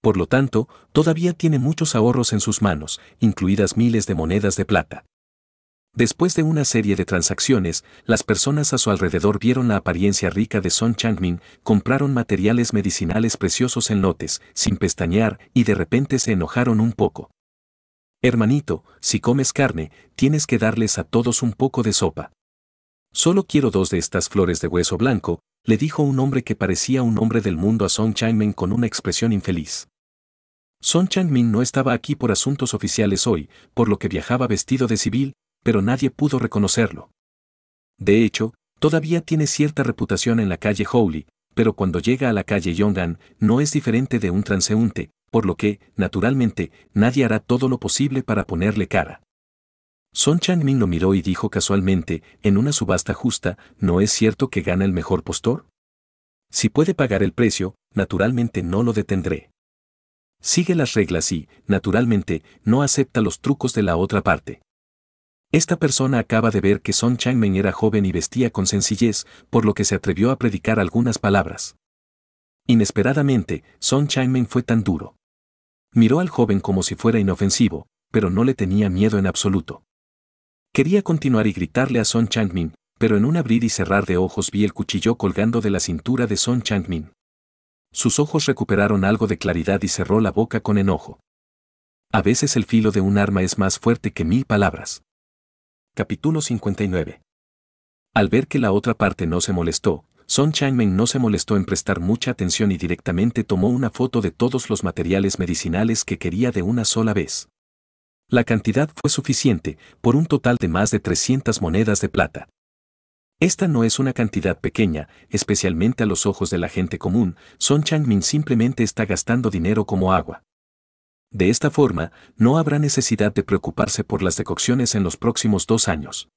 Por lo tanto, todavía tiene muchos ahorros en sus manos, incluidas miles de monedas de plata. Después de una serie de transacciones, las personas a su alrededor vieron la apariencia rica de Son Changmin, compraron materiales medicinales preciosos en lotes, sin pestañear, y de repente se enojaron un poco. Hermanito, si comes carne, tienes que darles a todos un poco de sopa. Solo quiero dos de estas flores de hueso blanco, le dijo un hombre que parecía un hombre del mundo a Son Changmin con una expresión infeliz. Son Changmin no estaba aquí por asuntos oficiales hoy, por lo que viajaba vestido de civil, pero nadie pudo reconocerlo. De hecho, todavía tiene cierta reputación en la calle Howley, pero cuando llega a la calle Yongan no es diferente de un transeúnte, por lo que, naturalmente, nadie hará todo lo posible para ponerle cara. Son Changmin lo miró y dijo casualmente, en una subasta justa, ¿no es cierto que gana el mejor postor? Si puede pagar el precio, naturalmente no lo detendré. Sigue las reglas y, naturalmente, no acepta los trucos de la otra parte. Esta persona acaba de ver que Son Changmen era joven y vestía con sencillez, por lo que se atrevió a predicar algunas palabras. Inesperadamente, Son Changmen fue tan duro. Miró al joven como si fuera inofensivo, pero no le tenía miedo en absoluto. Quería continuar y gritarle a Son Changmin, pero en un abrir y cerrar de ojos vi el cuchillo colgando de la cintura de Son Changmin. Sus ojos recuperaron algo de claridad y cerró la boca con enojo. A veces el filo de un arma es más fuerte que mil palabras. Capítulo 59. Al ver que la otra parte no se molestó, Son Changmin no se molestó en prestar mucha atención y directamente tomó una foto de todos los materiales medicinales que quería de una sola vez. La cantidad fue suficiente, por un total de más de 300 monedas de plata. Esta no es una cantidad pequeña, especialmente a los ojos de la gente común, Son Changmin simplemente está gastando dinero como agua. De esta forma, no habrá necesidad de preocuparse por las decocciones en los próximos dos años.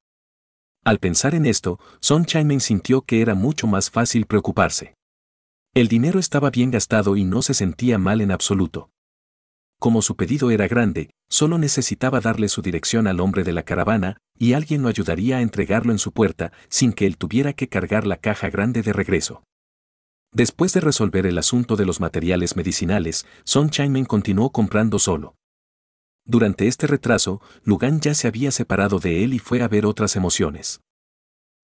Al pensar en esto, Son Chaimen sintió que era mucho más fácil preocuparse. El dinero estaba bien gastado y no se sentía mal en absoluto. Como su pedido era grande, solo necesitaba darle su dirección al hombre de la caravana, y alguien lo ayudaría a entregarlo en su puerta sin que él tuviera que cargar la caja grande de regreso. Después de resolver el asunto de los materiales medicinales, Son Changmin continuó comprando solo. Durante este retraso, Lugan ya se había separado de él y fue a ver otras emociones.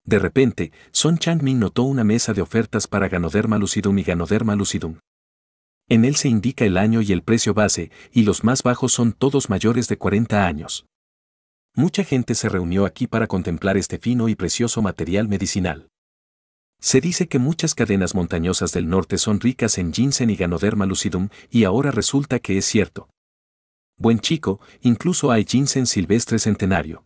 De repente, Son Changmin notó una mesa de ofertas para Ganoderma lucidum y Ganoderma lucidum. En él se indica el año y el precio base, y los más bajos son todos mayores de 40 años. Mucha gente se reunió aquí para contemplar este fino y precioso material medicinal. Se dice que muchas cadenas montañosas del norte son ricas en ginseng y Ganoderma lucidum, y ahora resulta que es cierto. Buen chico, incluso hay ginseng silvestre centenario.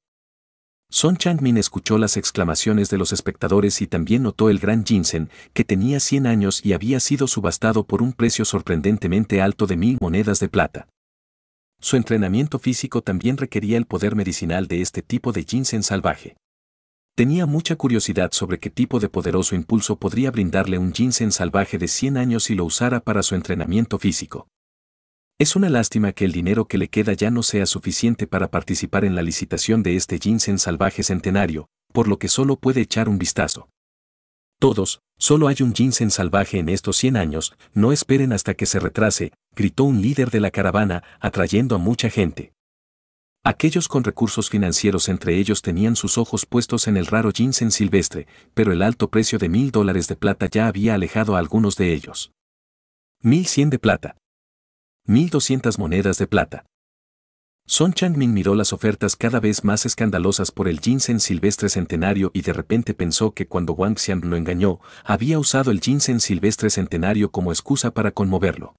Son Changmin escuchó las exclamaciones de los espectadores y también notó el gran ginseng, que tenía 100 años y había sido subastado por un precio sorprendentemente alto de mil monedas de plata. Su entrenamiento físico también requería el poder medicinal de este tipo de ginseng salvaje. Tenía mucha curiosidad sobre qué tipo de poderoso impulso podría brindarle un ginseng salvaje de 100 años si lo usara para su entrenamiento físico. Es una lástima que el dinero que le queda ya no sea suficiente para participar en la licitación de este ginseng salvaje centenario, por lo que solo puede echar un vistazo. Todos, solo hay un ginseng salvaje en estos 100 años, no esperen hasta que se retrase, gritó un líder de la caravana, atrayendo a mucha gente. Aquellos con recursos financieros entre ellos tenían sus ojos puestos en el raro ginseng silvestre, pero el alto precio de mil dólares de plata ya había alejado a algunos de ellos. Mil cien de plata. Mil doscientas monedas de plata. Son Changmin miró las ofertas cada vez más escandalosas por el ginseng silvestre centenario y de repente pensó que cuando Wang Xian lo engañó, había usado el ginseng silvestre centenario como excusa para conmoverlo.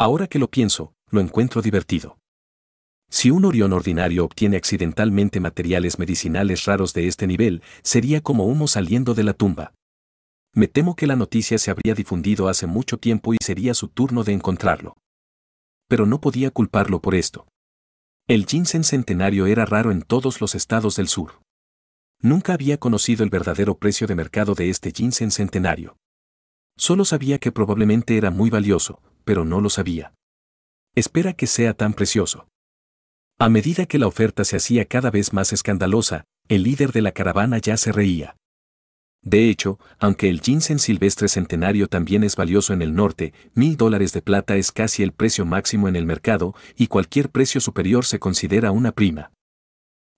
Ahora que lo pienso, lo encuentro divertido. Si un orión ordinario obtiene accidentalmente materiales medicinales raros de este nivel, sería como humo saliendo de la tumba. Me temo que la noticia se habría difundido hace mucho tiempo y sería su turno de encontrarlo. Pero no podía culparlo por esto. El ginseng centenario era raro en todos los estados del sur. Nunca había conocido el verdadero precio de mercado de este ginseng centenario. Solo sabía que probablemente era muy valioso, pero no lo sabía. Espera que sea tan precioso. A medida que la oferta se hacía cada vez más escandalosa, el líder de la caravana ya se reía. De hecho, aunque el ginseng silvestre centenario también es valioso en el norte, mil dólares de plata es casi el precio máximo en el mercado y cualquier precio superior se considera una prima.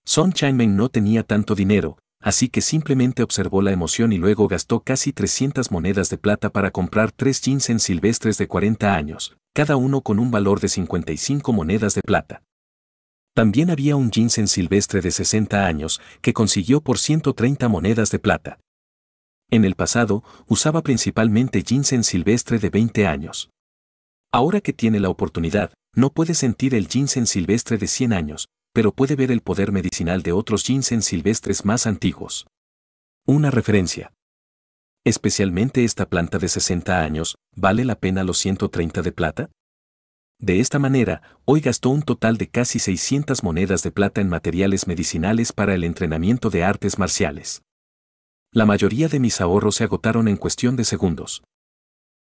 Son Chainmen no tenía tanto dinero, así que simplemente observó la emoción y luego gastó casi 300 monedas de plata para comprar tres ginseng silvestres de 40 años, cada uno con un valor de 55 monedas de plata. También había un ginseng silvestre de 60 años que consiguió por 130 monedas de plata. En el pasado, usaba principalmente ginseng silvestre de 20 años. Ahora que tiene la oportunidad, no puede sentir el ginseng silvestre de 100 años, pero puede ver el poder medicinal de otros ginseng silvestres más antiguos. Una referencia. Especialmente esta planta de 60 años, ¿vale la pena los 130 de plata? De esta manera, hoy gastó un total de casi 600 monedas de plata en materiales medicinales para el entrenamiento de artes marciales. La mayoría de mis ahorros se agotaron en cuestión de segundos.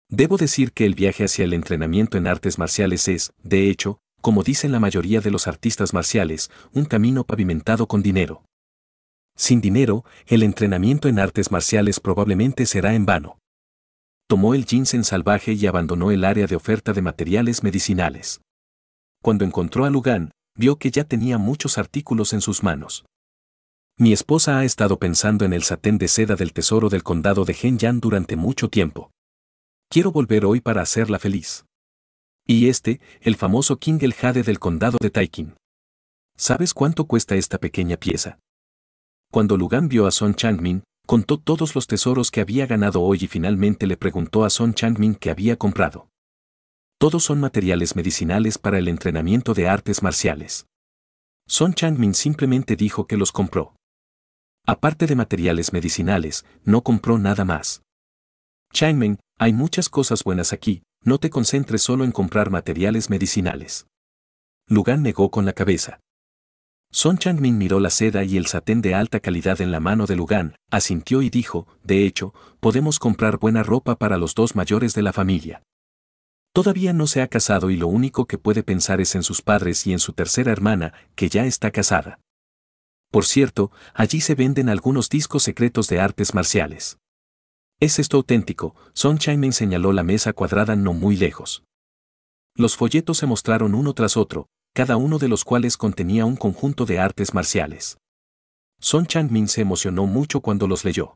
Debo decir que el viaje hacia el entrenamiento en artes marciales es, de hecho, como dicen la mayoría de los artistas marciales, un camino pavimentado con dinero. Sin dinero, el entrenamiento en artes marciales probablemente será en vano tomó el ginseng salvaje y abandonó el área de oferta de materiales medicinales. Cuando encontró a Lugan, vio que ya tenía muchos artículos en sus manos. Mi esposa ha estado pensando en el satén de seda del tesoro del condado de Yan durante mucho tiempo. Quiero volver hoy para hacerla feliz. Y este, el famoso King el Jade del condado de Taikin. ¿Sabes cuánto cuesta esta pequeña pieza? Cuando Lugan vio a Son Changmin, contó todos los tesoros que había ganado hoy y finalmente le preguntó a Son Changmin qué había comprado. Todos son materiales medicinales para el entrenamiento de artes marciales. Son Changmin simplemente dijo que los compró. Aparte de materiales medicinales, no compró nada más. Changmin, hay muchas cosas buenas aquí, no te concentres solo en comprar materiales medicinales. Lugan negó con la cabeza. Son Changmin miró la seda y el satén de alta calidad en la mano de Lugan, asintió y dijo, de hecho, podemos comprar buena ropa para los dos mayores de la familia. Todavía no se ha casado y lo único que puede pensar es en sus padres y en su tercera hermana, que ya está casada. Por cierto, allí se venden algunos discos secretos de artes marciales. ¿Es esto auténtico? Son Changmin señaló la mesa cuadrada no muy lejos. Los folletos se mostraron uno tras otro, cada uno de los cuales contenía un conjunto de artes marciales. Son Changmin se emocionó mucho cuando los leyó.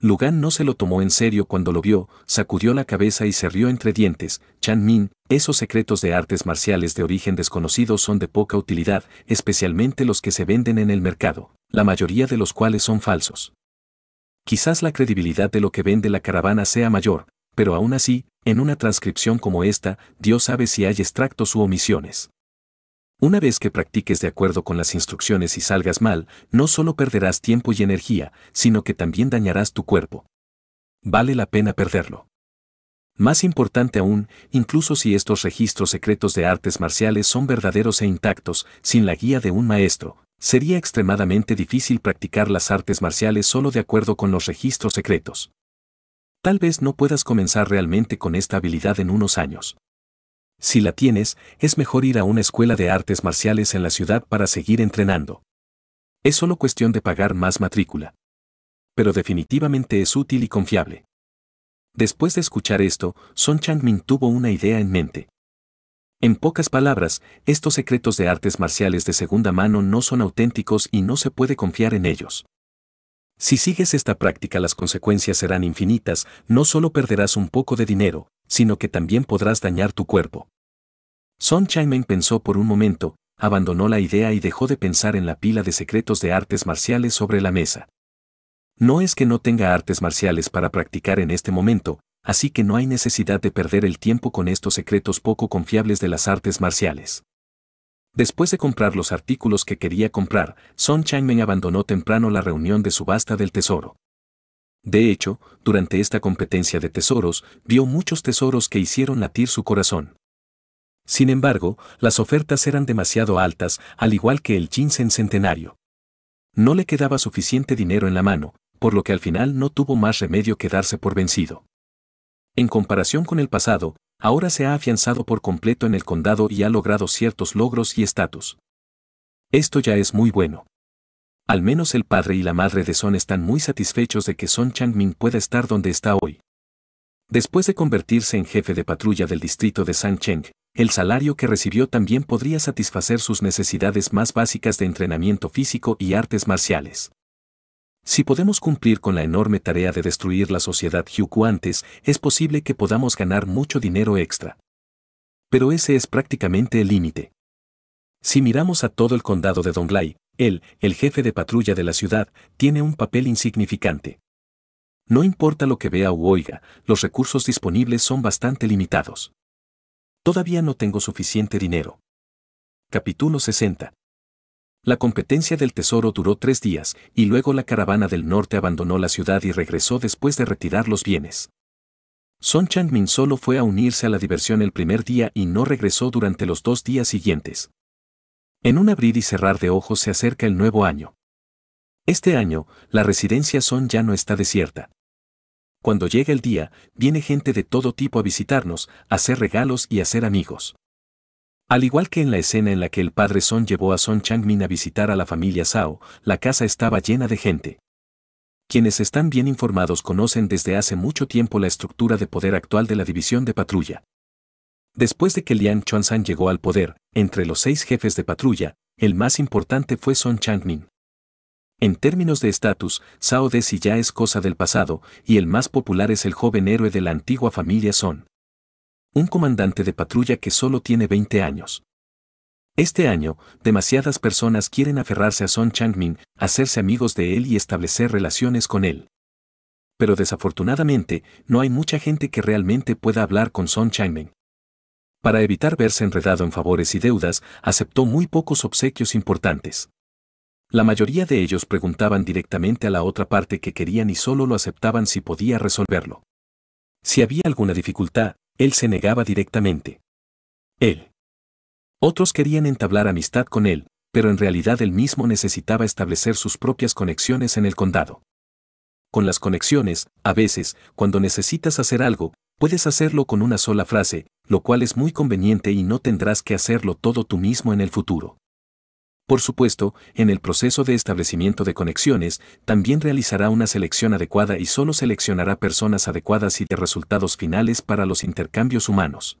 Lugan no se lo tomó en serio cuando lo vio, sacudió la cabeza y se rió entre dientes. Chan Min, esos secretos de artes marciales de origen desconocido son de poca utilidad, especialmente los que se venden en el mercado, la mayoría de los cuales son falsos. Quizás la credibilidad de lo que vende la caravana sea mayor, pero aún así, en una transcripción como esta, Dios sabe si hay extractos u omisiones. Una vez que practiques de acuerdo con las instrucciones y salgas mal, no solo perderás tiempo y energía, sino que también dañarás tu cuerpo. Vale la pena perderlo. Más importante aún, incluso si estos registros secretos de artes marciales son verdaderos e intactos, sin la guía de un maestro, sería extremadamente difícil practicar las artes marciales solo de acuerdo con los registros secretos. Tal vez no puedas comenzar realmente con esta habilidad en unos años. Si la tienes, es mejor ir a una escuela de artes marciales en la ciudad para seguir entrenando. Es solo cuestión de pagar más matrícula. Pero definitivamente es útil y confiable. Después de escuchar esto, Son Changmin tuvo una idea en mente. En pocas palabras, estos secretos de artes marciales de segunda mano no son auténticos y no se puede confiar en ellos. Si sigues esta práctica las consecuencias serán infinitas, no solo perderás un poco de dinero, sino que también podrás dañar tu cuerpo. Son Chaimen pensó por un momento, abandonó la idea y dejó de pensar en la pila de secretos de artes marciales sobre la mesa. No es que no tenga artes marciales para practicar en este momento, así que no hay necesidad de perder el tiempo con estos secretos poco confiables de las artes marciales. Después de comprar los artículos que quería comprar, Son Changmen abandonó temprano la reunión de subasta del tesoro. De hecho, durante esta competencia de tesoros, vio muchos tesoros que hicieron latir su corazón. Sin embargo, las ofertas eran demasiado altas, al igual que el ginseng centenario. No le quedaba suficiente dinero en la mano, por lo que al final no tuvo más remedio que darse por vencido. En comparación con el pasado, ahora se ha afianzado por completo en el condado y ha logrado ciertos logros y estatus. Esto ya es muy bueno. Al menos el padre y la madre de Son están muy satisfechos de que Son Changmin pueda estar donde está hoy. Después de convertirse en jefe de patrulla del distrito de Sancheng, el salario que recibió también podría satisfacer sus necesidades más básicas de entrenamiento físico y artes marciales. Si podemos cumplir con la enorme tarea de destruir la sociedad Hyuku antes, es posible que podamos ganar mucho dinero extra. Pero ese es prácticamente el límite. Si miramos a todo el condado de Donglai, él, el jefe de patrulla de la ciudad, tiene un papel insignificante. No importa lo que vea u oiga, los recursos disponibles son bastante limitados. Todavía no tengo suficiente dinero. Capítulo 60. La competencia del tesoro duró tres días, y luego la caravana del norte abandonó la ciudad y regresó después de retirar los bienes. Son min solo fue a unirse a la diversión el primer día y no regresó durante los dos días siguientes. En un abrir y cerrar de ojos se acerca el nuevo año. Este año, la residencia Son ya no está desierta. Cuando llega el día, viene gente de todo tipo a visitarnos, a hacer regalos y a hacer amigos. Al igual que en la escena en la que el padre Son llevó a Son Changmin a visitar a la familia Sao, la casa estaba llena de gente. Quienes están bien informados conocen desde hace mucho tiempo la estructura de poder actual de la división de patrulla. Después de que Lian Chuanzan llegó al poder, entre los seis jefes de patrulla, el más importante fue Son Changmin. En términos de estatus, Sao Desi ya es cosa del pasado, y el más popular es el joven héroe de la antigua familia Son. Un comandante de patrulla que solo tiene 20 años. Este año, demasiadas personas quieren aferrarse a Son Changmin, hacerse amigos de él y establecer relaciones con él. Pero desafortunadamente, no hay mucha gente que realmente pueda hablar con Son Changmin para evitar verse enredado en favores y deudas, aceptó muy pocos obsequios importantes. La mayoría de ellos preguntaban directamente a la otra parte que querían y solo lo aceptaban si podía resolverlo. Si había alguna dificultad, él se negaba directamente. Él. Otros querían entablar amistad con él, pero en realidad él mismo necesitaba establecer sus propias conexiones en el condado. Con las conexiones, a veces, cuando necesitas hacer algo, Puedes hacerlo con una sola frase, lo cual es muy conveniente y no tendrás que hacerlo todo tú mismo en el futuro. Por supuesto, en el proceso de establecimiento de conexiones, también realizará una selección adecuada y solo seleccionará personas adecuadas y de resultados finales para los intercambios humanos.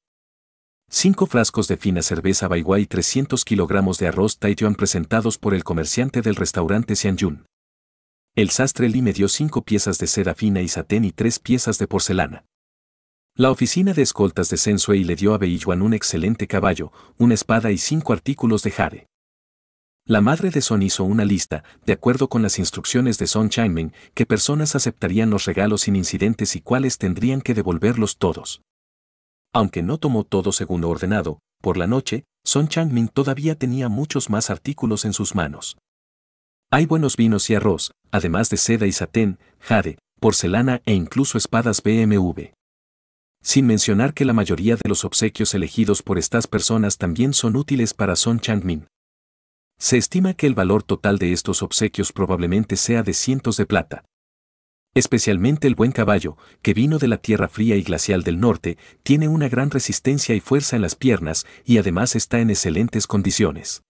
Cinco frascos de fina cerveza Baiwai y 300 kilogramos de arroz Taiyuan presentados por el comerciante del restaurante Xianyun. El sastre Li me dio cinco piezas de seda fina y satén y tres piezas de porcelana. La oficina de escoltas de Sensue le dio a Beiyuan un excelente caballo, una espada y cinco artículos de jade. La madre de Son hizo una lista, de acuerdo con las instrucciones de Son Changming, que personas aceptarían los regalos sin incidentes y cuáles tendrían que devolverlos todos. Aunque no tomó todo según ordenado, por la noche, Son Changming todavía tenía muchos más artículos en sus manos. Hay buenos vinos y arroz, además de seda y satén, jade, porcelana e incluso espadas BMW. Sin mencionar que la mayoría de los obsequios elegidos por estas personas también son útiles para Son Changmin. Se estima que el valor total de estos obsequios probablemente sea de cientos de plata. Especialmente el buen caballo, que vino de la tierra fría y glacial del norte, tiene una gran resistencia y fuerza en las piernas y además está en excelentes condiciones.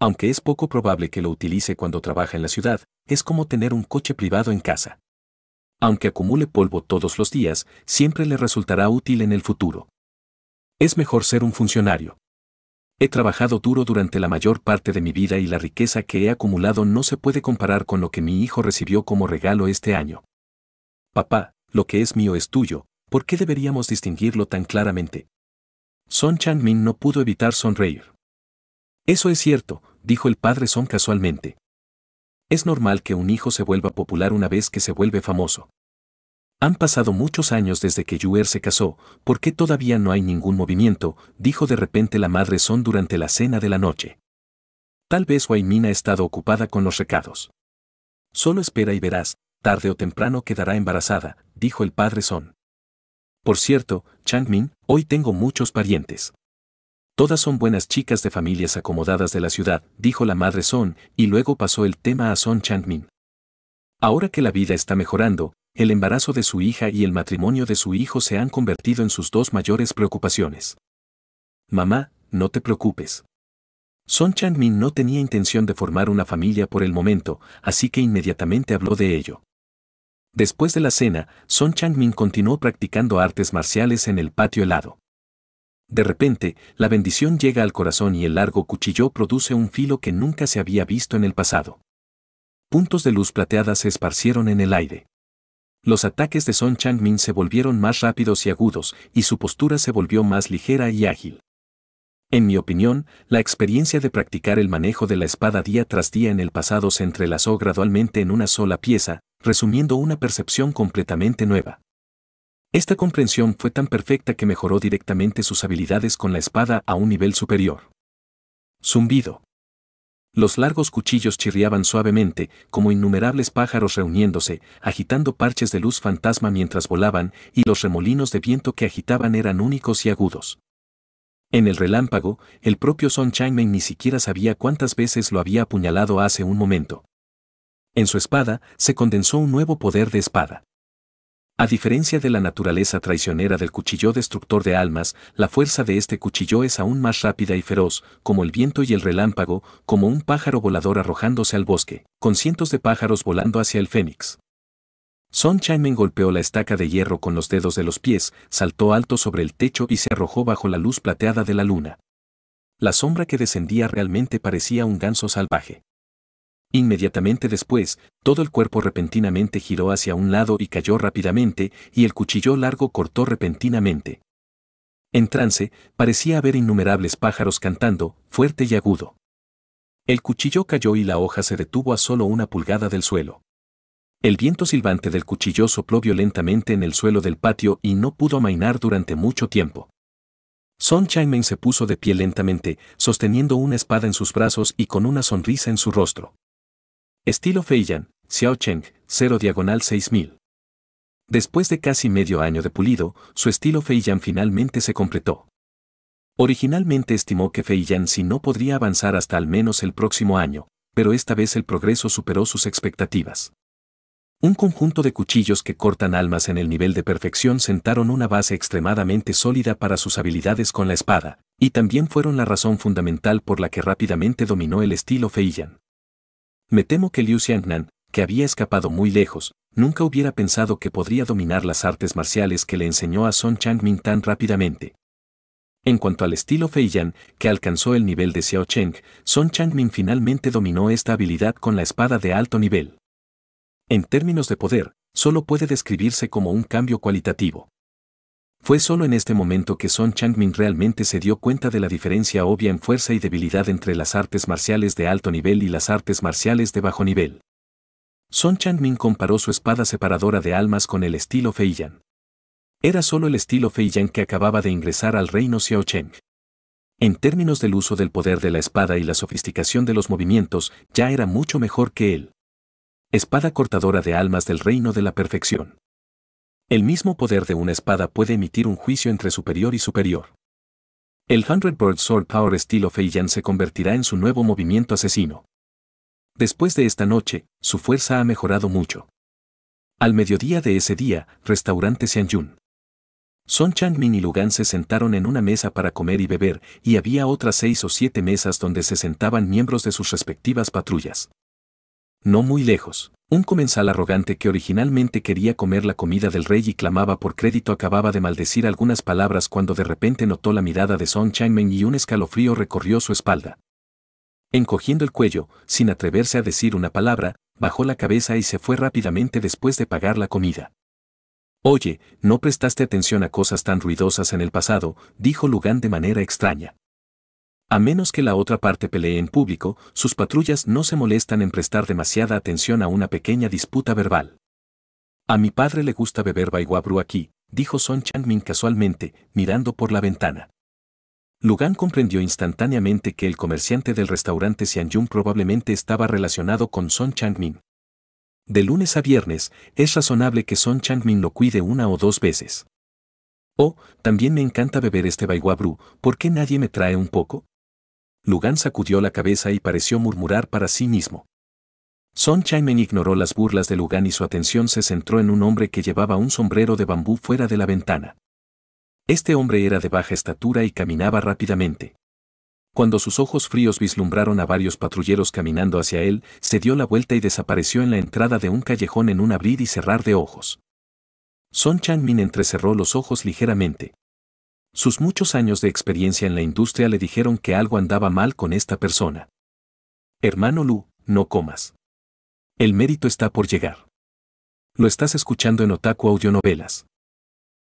Aunque es poco probable que lo utilice cuando trabaja en la ciudad, es como tener un coche privado en casa aunque acumule polvo todos los días, siempre le resultará útil en el futuro. Es mejor ser un funcionario. He trabajado duro durante la mayor parte de mi vida y la riqueza que he acumulado no se puede comparar con lo que mi hijo recibió como regalo este año. Papá, lo que es mío es tuyo, ¿por qué deberíamos distinguirlo tan claramente? Son Chang-min no pudo evitar sonreír. Eso es cierto, dijo el padre Son casualmente. Es normal que un hijo se vuelva popular una vez que se vuelve famoso. Han pasado muchos años desde que Yuer se casó, ¿por qué todavía no hay ningún movimiento? dijo de repente la madre Son durante la cena de la noche. Tal vez Waymin ha estado ocupada con los recados. Solo espera y verás, tarde o temprano quedará embarazada, dijo el padre Son. Por cierto, Changmin, hoy tengo muchos parientes. Todas son buenas chicas de familias acomodadas de la ciudad, dijo la madre Son, y luego pasó el tema a Son Changmin. Ahora que la vida está mejorando, el embarazo de su hija y el matrimonio de su hijo se han convertido en sus dos mayores preocupaciones. Mamá, no te preocupes. Son Changmin no tenía intención de formar una familia por el momento, así que inmediatamente habló de ello. Después de la cena, Son Changmin continuó practicando artes marciales en el patio helado. De repente, la bendición llega al corazón y el largo cuchillo produce un filo que nunca se había visto en el pasado. Puntos de luz plateada se esparcieron en el aire. Los ataques de Son Changmin se volvieron más rápidos y agudos, y su postura se volvió más ligera y ágil. En mi opinión, la experiencia de practicar el manejo de la espada día tras día en el pasado se entrelazó gradualmente en una sola pieza, resumiendo una percepción completamente nueva. Esta comprensión fue tan perfecta que mejoró directamente sus habilidades con la espada a un nivel superior. Zumbido. Los largos cuchillos chirriaban suavemente, como innumerables pájaros reuniéndose, agitando parches de luz fantasma mientras volaban, y los remolinos de viento que agitaban eran únicos y agudos. En el relámpago, el propio Son Changmen ni siquiera sabía cuántas veces lo había apuñalado hace un momento. En su espada se condensó un nuevo poder de espada. A diferencia de la naturaleza traicionera del cuchillo destructor de almas, la fuerza de este cuchillo es aún más rápida y feroz, como el viento y el relámpago, como un pájaro volador arrojándose al bosque, con cientos de pájaros volando hacia el fénix. Son Chaimen golpeó la estaca de hierro con los dedos de los pies, saltó alto sobre el techo y se arrojó bajo la luz plateada de la luna. La sombra que descendía realmente parecía un ganso salvaje. Inmediatamente después, todo el cuerpo repentinamente giró hacia un lado y cayó rápidamente, y el cuchillo largo cortó repentinamente. En trance, parecía haber innumerables pájaros cantando, fuerte y agudo. El cuchillo cayó y la hoja se detuvo a solo una pulgada del suelo. El viento silbante del cuchillo sopló violentamente en el suelo del patio y no pudo amainar durante mucho tiempo. Son Chaimen se puso de pie lentamente, sosteniendo una espada en sus brazos y con una sonrisa en su rostro. Estilo Feiyan, Cheng, 0 diagonal 6000. Después de casi medio año de pulido, su estilo Feiyan finalmente se completó. Originalmente estimó que Feiyan si no podría avanzar hasta al menos el próximo año, pero esta vez el progreso superó sus expectativas. Un conjunto de cuchillos que cortan almas en el nivel de perfección sentaron una base extremadamente sólida para sus habilidades con la espada, y también fueron la razón fundamental por la que rápidamente dominó el estilo Feiyan. Me temo que Liu Xiangnan, que había escapado muy lejos, nunca hubiera pensado que podría dominar las artes marciales que le enseñó a Song Changmin tan rápidamente. En cuanto al estilo Feiyan, que alcanzó el nivel de Xiao Cheng, Song Changmin finalmente dominó esta habilidad con la espada de alto nivel. En términos de poder, solo puede describirse como un cambio cualitativo. Fue solo en este momento que Son Changmin realmente se dio cuenta de la diferencia obvia en fuerza y debilidad entre las artes marciales de alto nivel y las artes marciales de bajo nivel. Son Changmin comparó su espada separadora de almas con el estilo Feiyan. Era solo el estilo Feiyan que acababa de ingresar al reino Xiaocheng. En términos del uso del poder de la espada y la sofisticación de los movimientos, ya era mucho mejor que él. Espada cortadora de almas del reino de la perfección. El mismo poder de una espada puede emitir un juicio entre superior y superior. El Hundred Bird Sword Power estilo Feiyan se convertirá en su nuevo movimiento asesino. Después de esta noche, su fuerza ha mejorado mucho. Al mediodía de ese día, restaurante Xianyun. Son Changmin y Lugan se sentaron en una mesa para comer y beber, y había otras seis o siete mesas donde se sentaban miembros de sus respectivas patrullas. No muy lejos. Un comensal arrogante que originalmente quería comer la comida del rey y clamaba por crédito acababa de maldecir algunas palabras cuando de repente notó la mirada de Song Changmen y un escalofrío recorrió su espalda. Encogiendo el cuello, sin atreverse a decir una palabra, bajó la cabeza y se fue rápidamente después de pagar la comida. Oye, no prestaste atención a cosas tan ruidosas en el pasado, dijo Lugan de manera extraña. A menos que la otra parte pelee en público, sus patrullas no se molestan en prestar demasiada atención a una pequeña disputa verbal. A mi padre le gusta beber baiguabru aquí, dijo Son Changmin casualmente, mirando por la ventana. Lugan comprendió instantáneamente que el comerciante del restaurante Xianjun probablemente estaba relacionado con Son Changmin. De lunes a viernes, es razonable que Son Changmin lo cuide una o dos veces. Oh, también me encanta beber este baiguabru, ¿por qué nadie me trae un poco? Lugan sacudió la cabeza y pareció murmurar para sí mismo. Son min ignoró las burlas de Lugan y su atención se centró en un hombre que llevaba un sombrero de bambú fuera de la ventana. Este hombre era de baja estatura y caminaba rápidamente. Cuando sus ojos fríos vislumbraron a varios patrulleros caminando hacia él, se dio la vuelta y desapareció en la entrada de un callejón en un abrir y cerrar de ojos. Son Chanmin entrecerró los ojos ligeramente. Sus muchos años de experiencia en la industria le dijeron que algo andaba mal con esta persona. Hermano Lu, no comas. El mérito está por llegar. Lo estás escuchando en Otaku Audionovelas.